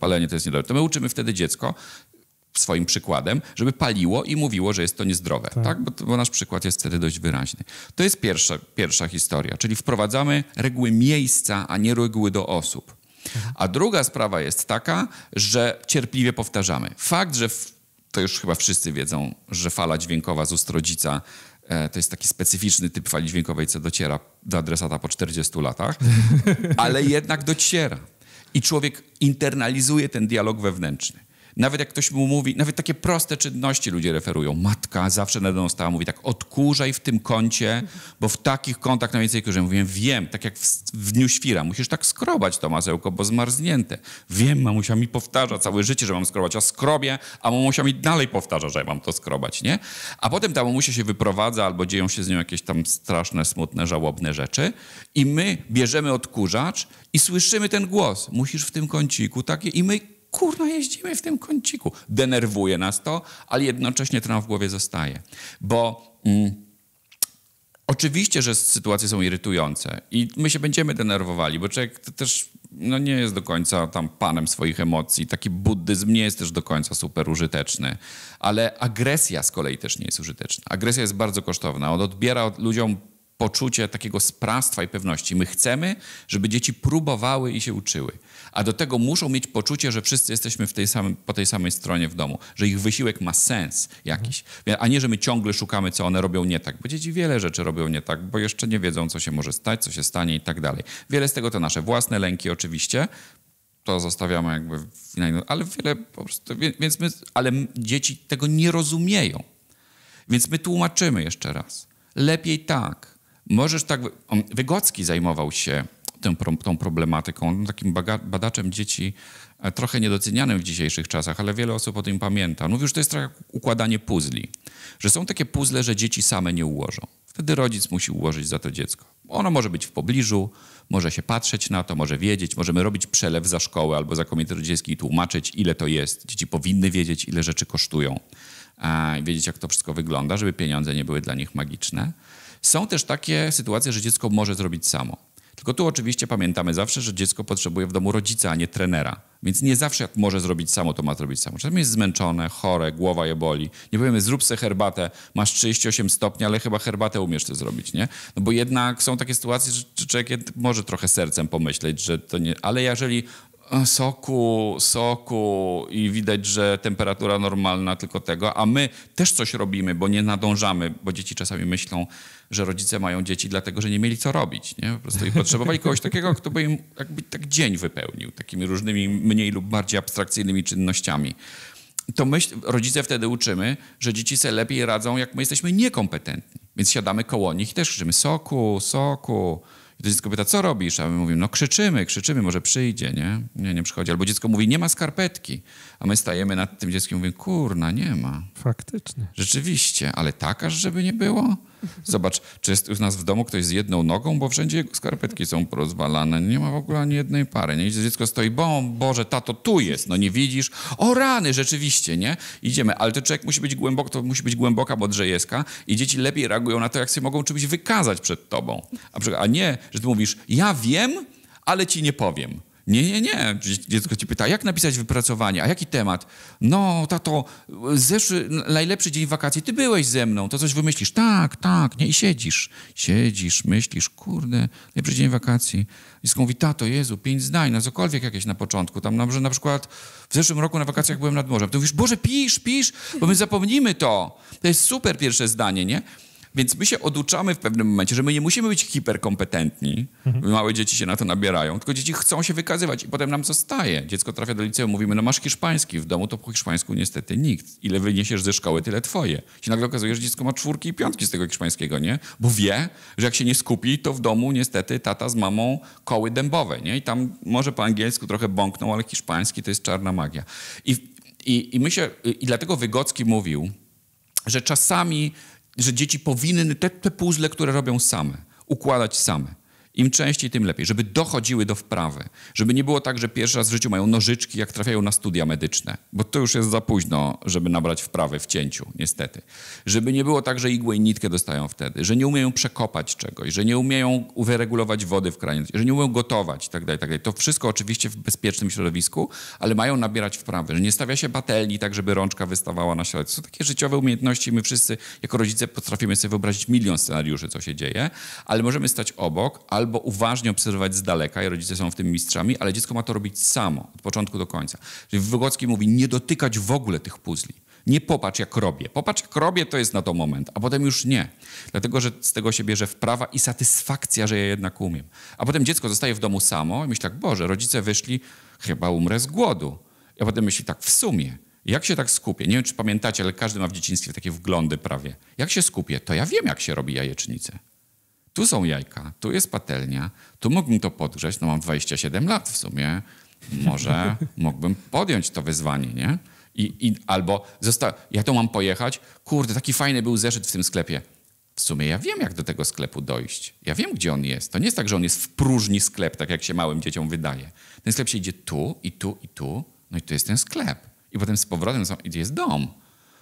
palenie to jest niedobre. To my uczymy wtedy dziecko swoim przykładem, żeby paliło i mówiło, że jest to niezdrowe, tak? tak? Bo, bo, nasz przykład jest wtedy dość wyraźny. To jest pierwsza, pierwsza historia, czyli wprowadzamy reguły miejsca, a nie reguły do osób. Mhm. A druga sprawa jest taka, że cierpliwie powtarzamy. Fakt, że w, to już chyba wszyscy wiedzą, że fala dźwiękowa z ust rodzica e, to jest taki specyficzny typ fali dźwiękowej, co dociera do adresata po 40 latach, <laughs> ale jednak dociera. I człowiek internalizuje ten dialog wewnętrzny. Nawet jak ktoś mu mówi, nawet takie proste czynności ludzie referują. Matka zawsze na mną stała, mówi tak, odkurzaj w tym kącie, bo w takich kątach najwięcej kurzę. Mówię, wiem, tak jak w, w dniu świra, musisz tak skrobać to masełko, bo zmarznięte. Wiem, mamusia mi powtarza całe życie, że mam skrobać, a skrobię, a mamusia mi dalej powtarza, że ja mam to skrobać, nie? A potem ta mamusia się wyprowadza albo dzieją się z nią jakieś tam straszne, smutne, żałobne rzeczy i my bierzemy odkurzacz i słyszymy ten głos. Musisz w tym kąciku takie i my Kurno jeździmy w tym kąciku. Denerwuje nas to, ale jednocześnie to w głowie zostaje. Bo... Mm, Oczywiście, że sytuacje są irytujące i my się będziemy denerwowali, bo człowiek też no, nie jest do końca tam panem swoich emocji. Taki buddyzm nie jest też do końca super użyteczny, ale agresja z kolei też nie jest użyteczna. Agresja jest bardzo kosztowna. On odbiera ludziom poczucie takiego sprawstwa i pewności. My chcemy, żeby dzieci próbowały i się uczyły. A do tego muszą mieć poczucie, że wszyscy jesteśmy tej samej, po tej samej stronie w domu, że ich wysiłek ma sens jakiś, mhm. a nie, że my ciągle szukamy, co one robią nie tak, bo dzieci wiele rzeczy robią nie tak, bo jeszcze nie wiedzą, co się może stać, co się stanie i tak dalej. Wiele z tego to nasze własne lęki oczywiście, to zostawiamy jakby, ale wiele po prostu, więc my, ale dzieci tego nie rozumieją. Więc my tłumaczymy jeszcze raz. Lepiej tak, Możesz tak. On, Wygocki zajmował się tą, tą problematyką, takim badaczem dzieci e, trochę niedocenianym w dzisiejszych czasach, ale wiele osób o tym pamięta. Mówił, że to jest trochę układanie puzli, że są takie puzzle, że dzieci same nie ułożą. Wtedy rodzic musi ułożyć za to dziecko. Ono może być w pobliżu, może się patrzeć na to, może wiedzieć, możemy robić przelew za szkołę albo za komitet rodzicielski i tłumaczyć, ile to jest. Dzieci powinny wiedzieć, ile rzeczy kosztują i wiedzieć, jak to wszystko wygląda, żeby pieniądze nie były dla nich magiczne. Są też takie sytuacje, że dziecko może zrobić samo. Tylko tu oczywiście pamiętamy zawsze, że dziecko potrzebuje w domu rodzica, a nie trenera. Więc nie zawsze jak może zrobić samo, to ma zrobić samo. Czasami jest zmęczone, chore, głowa je boli. Nie powiemy, zrób sobie herbatę, masz 38 stopni, ale chyba herbatę umiesz ty zrobić, nie? No bo jednak są takie sytuacje, że człowiek może trochę sercem pomyśleć, że to nie... Ale jeżeli soku, soku i widać, że temperatura normalna tylko tego, a my też coś robimy, bo nie nadążamy, bo dzieci czasami myślą, że rodzice mają dzieci dlatego, że nie mieli co robić. Nie? Po prostu ich potrzebowali <laughs> kogoś takiego, kto by im jakby tak dzień wypełnił takimi różnymi mniej lub bardziej abstrakcyjnymi czynnościami. To rodzice wtedy uczymy, że dzieci sobie lepiej radzą, jak my jesteśmy niekompetentni. Więc siadamy koło nich i też krzyczymy soku, soku, to dziecko pyta, co robisz? A my mówimy, no krzyczymy, krzyczymy, może przyjdzie, nie? Nie, nie przychodzi. Albo dziecko mówi, nie ma skarpetki. A my stajemy nad tym dzieckiem i mówimy, kurna, nie ma.
Faktycznie.
Rzeczywiście, ale takaż, żeby nie było? Zobacz, czy jest u nas w domu ktoś z jedną nogą, bo wszędzie skarpetki są porozwalane. Nie ma w ogóle ani jednej pary. Nie? Dziecko stoi, bo Boże, tato, tu jest, no nie widzisz. O rany, rzeczywiście, nie? Idziemy, ale ten człowiek musi być głęboko, to musi być głęboka bodrzejeska i dzieci lepiej reagują na to, jak się mogą czymś wykazać przed tobą. A, nie, że ty mówisz, ja wiem, ale ci nie powiem. Nie, nie, nie. Dziecko ci pyta, jak napisać wypracowanie, a jaki temat? No, tato, zeszły, najlepszy dzień wakacji, ty byłeś ze mną, to coś wymyślisz. Tak, tak, nie, i siedzisz. Siedzisz, myślisz, kurde, najlepszy dzień wakacji. Dziecko mówi, tato, Jezu, pięć zdań, na no cokolwiek jakieś na początku. Tam, no, że na przykład w zeszłym roku na wakacjach byłem nad morzem. Ty mówisz, Boże, pisz, pisz, bo my zapomnimy to. To jest super pierwsze zdanie, nie? Więc my się oduczamy w pewnym momencie, że my nie musimy być hiperkompetentni. Mhm. Małe dzieci się na to nabierają, tylko dzieci chcą się wykazywać i potem nam zostaje. Dziecko trafia do liceum, mówimy, no masz hiszpański, w domu to po hiszpańsku niestety nikt. Ile wyniesiesz ze szkoły, tyle twoje. Się nagle okazuje, że dziecko ma czwórki i piątki z tego hiszpańskiego, nie? Bo wie, że jak się nie skupi, to w domu niestety tata z mamą koły dębowe, nie? I tam może po angielsku trochę bąkną, ale hiszpański to jest czarna magia. I, i, i, my się, i dlatego Wygocki mówił, że czasami że dzieci powinny te, te puzzle, które robią same, układać same. Im częściej, tym lepiej, żeby dochodziły do wprawy. Żeby nie było tak, że pierwszy raz w życiu mają nożyczki, jak trafiają na studia medyczne, bo to już jest za późno, żeby nabrać wprawy w cięciu, niestety. Żeby nie było tak, że igłę i nitkę dostają wtedy, że nie umieją przekopać czegoś, że nie umieją wyregulować wody w kranie, że nie umieją gotować itd., tak itd. Tak to wszystko oczywiście w bezpiecznym środowisku, ale mają nabierać wprawy, że nie stawia się patelni tak, żeby rączka wystawała na to Są takie życiowe umiejętności, my wszyscy jako rodzice potrafimy sobie wyobrazić milion scenariuszy, co się dzieje, ale możemy stać obok albo albo uważnie obserwować z daleka i rodzice są w tym mistrzami, ale dziecko ma to robić samo, od początku do końca. Czyli Wygocki mówi, nie dotykać w ogóle tych puzli. Nie popatrz jak robię. Popatrz jak robię, to jest na to moment, a potem już nie. Dlatego, że z tego się bierze wprawa i satysfakcja, że ja jednak umiem. A potem dziecko zostaje w domu samo i myśli tak, Boże, rodzice wyszli, chyba umrę z głodu. A potem myśli tak, w sumie, jak się tak skupię? Nie wiem, czy pamiętacie, ale każdy ma w dzieciństwie takie wglądy prawie. Jak się skupię? To ja wiem, jak się robi jajecznicę. Tu są jajka, tu jest patelnia, tu mógłbym to podgrzeć. No mam 27 lat w sumie. Może <laughs> mógłbym podjąć to wyzwanie, nie? I, i albo zosta- ja tu mam pojechać. Kurde, taki fajny był zeszyt w tym sklepie. W sumie ja wiem, jak do tego sklepu dojść. Ja wiem, gdzie on jest. To nie jest tak, że on jest w próżni sklep, tak jak się małym dzieciom wydaje. Ten sklep się idzie tu i tu i tu, no i tu jest ten sklep. I potem z powrotem są, jest dom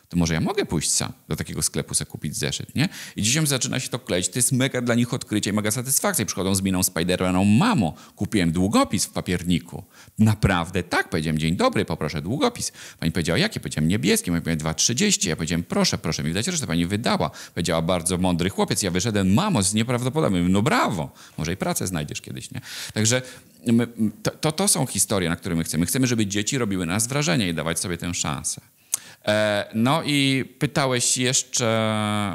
to może ja mogę pójść sam do takiego sklepu, sobie kupić zeszyt, nie? I dzieciom zaczyna się to kleić. To jest mega dla nich odkrycie, mega satysfakcja. I przychodzą z miną Spidermaną. Mamo, kupiłem długopis w papierniku. Naprawdę tak? Powiedziałem, dzień dobry, poproszę długopis. Pani powiedziała, jakie? Powiedziałem, niebieskie. Pani dwa 2,30. Ja powiedziałem, proszę, proszę mi wydać resztę. Pani wydała. Powiedziała, bardzo mądry chłopiec. Ja wyszedłem, mamo, z nieprawdopodobnym. No brawo, może i pracę znajdziesz kiedyś, nie? Także my, to, to, to są historie, na które my chcemy. My chcemy, żeby dzieci robiły nas wrażenie i dawać sobie tę szansę. E, no i pytałeś jeszcze,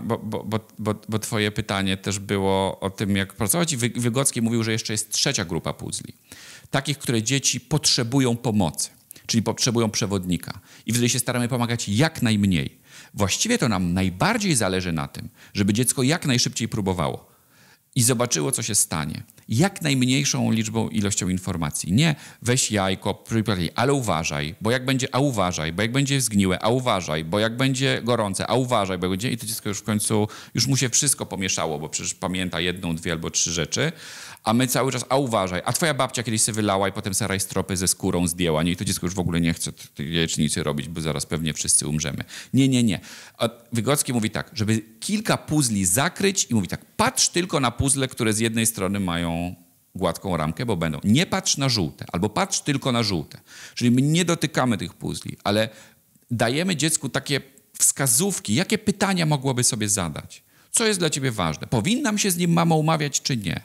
bo, bo, bo, bo twoje pytanie też było o tym, jak pracować i Wygocki mówił, że jeszcze jest trzecia grupa puzli. Takich, które dzieci potrzebują pomocy, czyli potrzebują przewodnika. I wtedy się staramy pomagać jak najmniej. Właściwie to nam najbardziej zależy na tym, żeby dziecko jak najszybciej próbowało. I zobaczyło, co się stanie. Jak najmniejszą liczbą, ilością informacji. Nie weź jajko, ale uważaj, bo jak będzie, a uważaj, bo jak będzie zgniłe, a uważaj, bo jak będzie gorące, a uważaj, bo jak będzie i to dziecko już w końcu, już mu się wszystko pomieszało, bo przecież pamięta jedną, dwie albo trzy rzeczy, a my cały czas, a uważaj, a twoja babcia kiedyś się wylała i potem Saraj stropy ze skórą zdjęła. Nie, i to dziecko już w ogóle nie chce tej jajecznicy robić, bo zaraz pewnie wszyscy umrzemy. Nie, nie, nie. A Wygocki mówi tak, żeby kilka puzli zakryć i mówi tak, patrz tylko na puzzle, które z jednej strony mają gładką ramkę, bo będą. Nie patrz na żółte, albo patrz tylko na żółte. Czyli my nie dotykamy tych puzli, ale dajemy dziecku takie wskazówki, jakie pytania mogłoby sobie zadać. Co jest dla ciebie ważne? Powinnam się z nim mama umawiać, czy nie?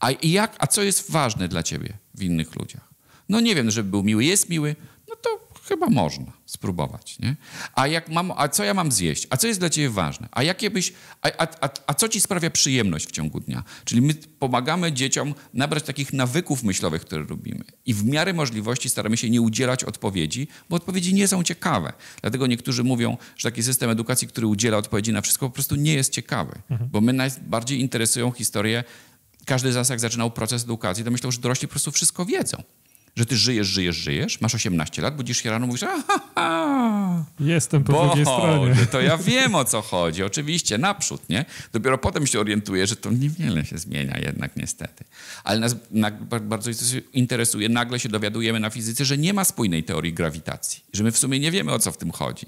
A, jak, a co jest ważne dla ciebie w innych ludziach? No nie wiem, żeby był miły, jest miły, no to chyba można spróbować. Nie? A, jak mam, a co ja mam zjeść? A co jest dla ciebie ważne? A, jakie byś, a, a, a, co ci sprawia przyjemność w ciągu dnia? Czyli my pomagamy dzieciom nabrać takich nawyków myślowych, które robimy. I w miarę możliwości staramy się nie udzielać odpowiedzi, bo odpowiedzi nie są ciekawe. Dlatego niektórzy mówią, że taki system edukacji, który udziela odpowiedzi na wszystko, po prostu nie jest ciekawy. Mhm. Bo my najbardziej interesują historie każdy z nas, jak zaczynał proces edukacji, to myślał, że dorośli po prostu wszystko wiedzą. Że ty żyjesz, żyjesz, żyjesz, masz 18 lat, budzisz się rano, mówisz,
aha, jestem po drugiej stronie. <laughs> To ja
wiem o co chodzi, oczywiście, naprzód, nie? Dopiero potem się orientuję, że to niewiele się zmienia jednak niestety. Ale nas na, bardzo interesuje, nagle się dowiadujemy na fizyce, że nie ma spójnej teorii grawitacji, że my w sumie nie wiemy o co w tym chodzi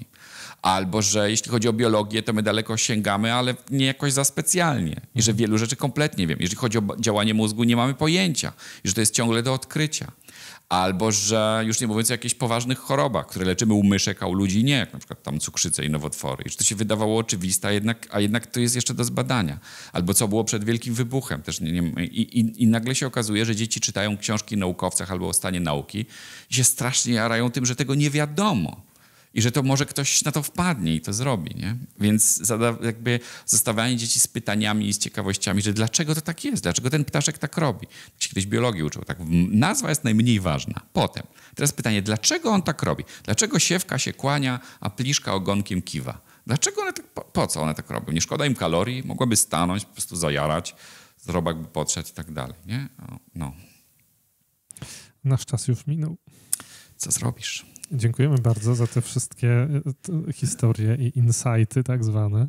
albo że jeśli chodzi o biologię, to my daleko sięgamy, ale nie jakoś za specjalnie i że wielu rzeczy kompletnie wiem. Jeżeli chodzi o działanie mózgu, nie mamy pojęcia i że to jest ciągle do odkrycia. Albo, że już nie mówiąc o jakichś poważnych chorobach, które leczymy u myszek, a u ludzi nie, jak na przykład tam cukrzycę i nowotwory. I że to się wydawało oczywiste, a jednak, a jednak to jest jeszcze do zbadania. Albo co było przed wielkim wybuchem. Też nie, nie i, i, i, nagle się okazuje, że dzieci czytają książki o naukowcach albo o stanie nauki i się strasznie jarają tym, że tego nie wiadomo i że to może ktoś na to wpadnie i to zrobi, nie? Więc jakby zostawianie dzieci z pytaniami i z ciekawościami, że dlaczego to tak jest, dlaczego ten ptaszek tak robi. Ci kiedyś biologii uczył, tak? Nazwa jest najmniej ważna. Potem. Teraz pytanie, dlaczego on tak robi? Dlaczego siewka się kłania, a pliszka ogonkiem kiwa? Dlaczego one tak, po, po co one tak robią? Nie szkoda im kalorii? Mogłaby stanąć, po prostu zajarać, robak by podszedł i tak dalej, nie? No.
Nasz czas już minął. Co zrobisz? Dziękujemy bardzo za te wszystkie e, historie i insighty tak zwane.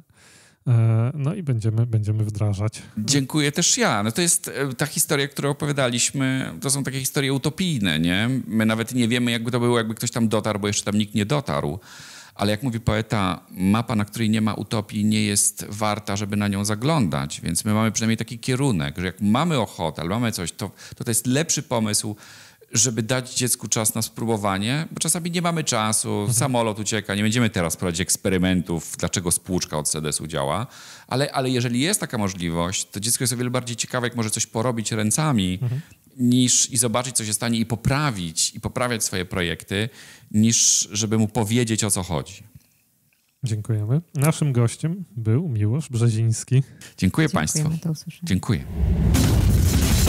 E, no i będziemy, będziemy wdrażać.
Dziękuję też ja. No to jest e, ta historia, którą opowiadaliśmy, to są takie historie utopijne, nie? My nawet nie wiemy, jakby to było, jakby ktoś tam dotarł, bo jeszcze tam nikt nie dotarł. Ale jak mówi poeta, mapa, na której nie ma utopii, nie jest warta, żeby na nią zaglądać. Więc my mamy przynajmniej taki kierunek, że jak mamy ochotę, albo mamy coś, to, to to jest lepszy pomysł żeby dać dziecku czas na spróbowanie, bo czasami nie mamy czasu, mhm. samolot ucieka, nie będziemy teraz prowadzić eksperymentów, dlaczego spłuczka od u działa, ale, ale jeżeli jest taka możliwość, to dziecko jest o wiele bardziej ciekawe, jak może coś porobić ręcami, mhm. niż i zobaczyć, co się stanie i poprawić, i poprawiać swoje projekty, niż żeby mu powiedzieć, o co chodzi.
Dziękujemy. Naszym gościem był Miłosz Brzeziński. Dziękuję Państwu. Dziękuję.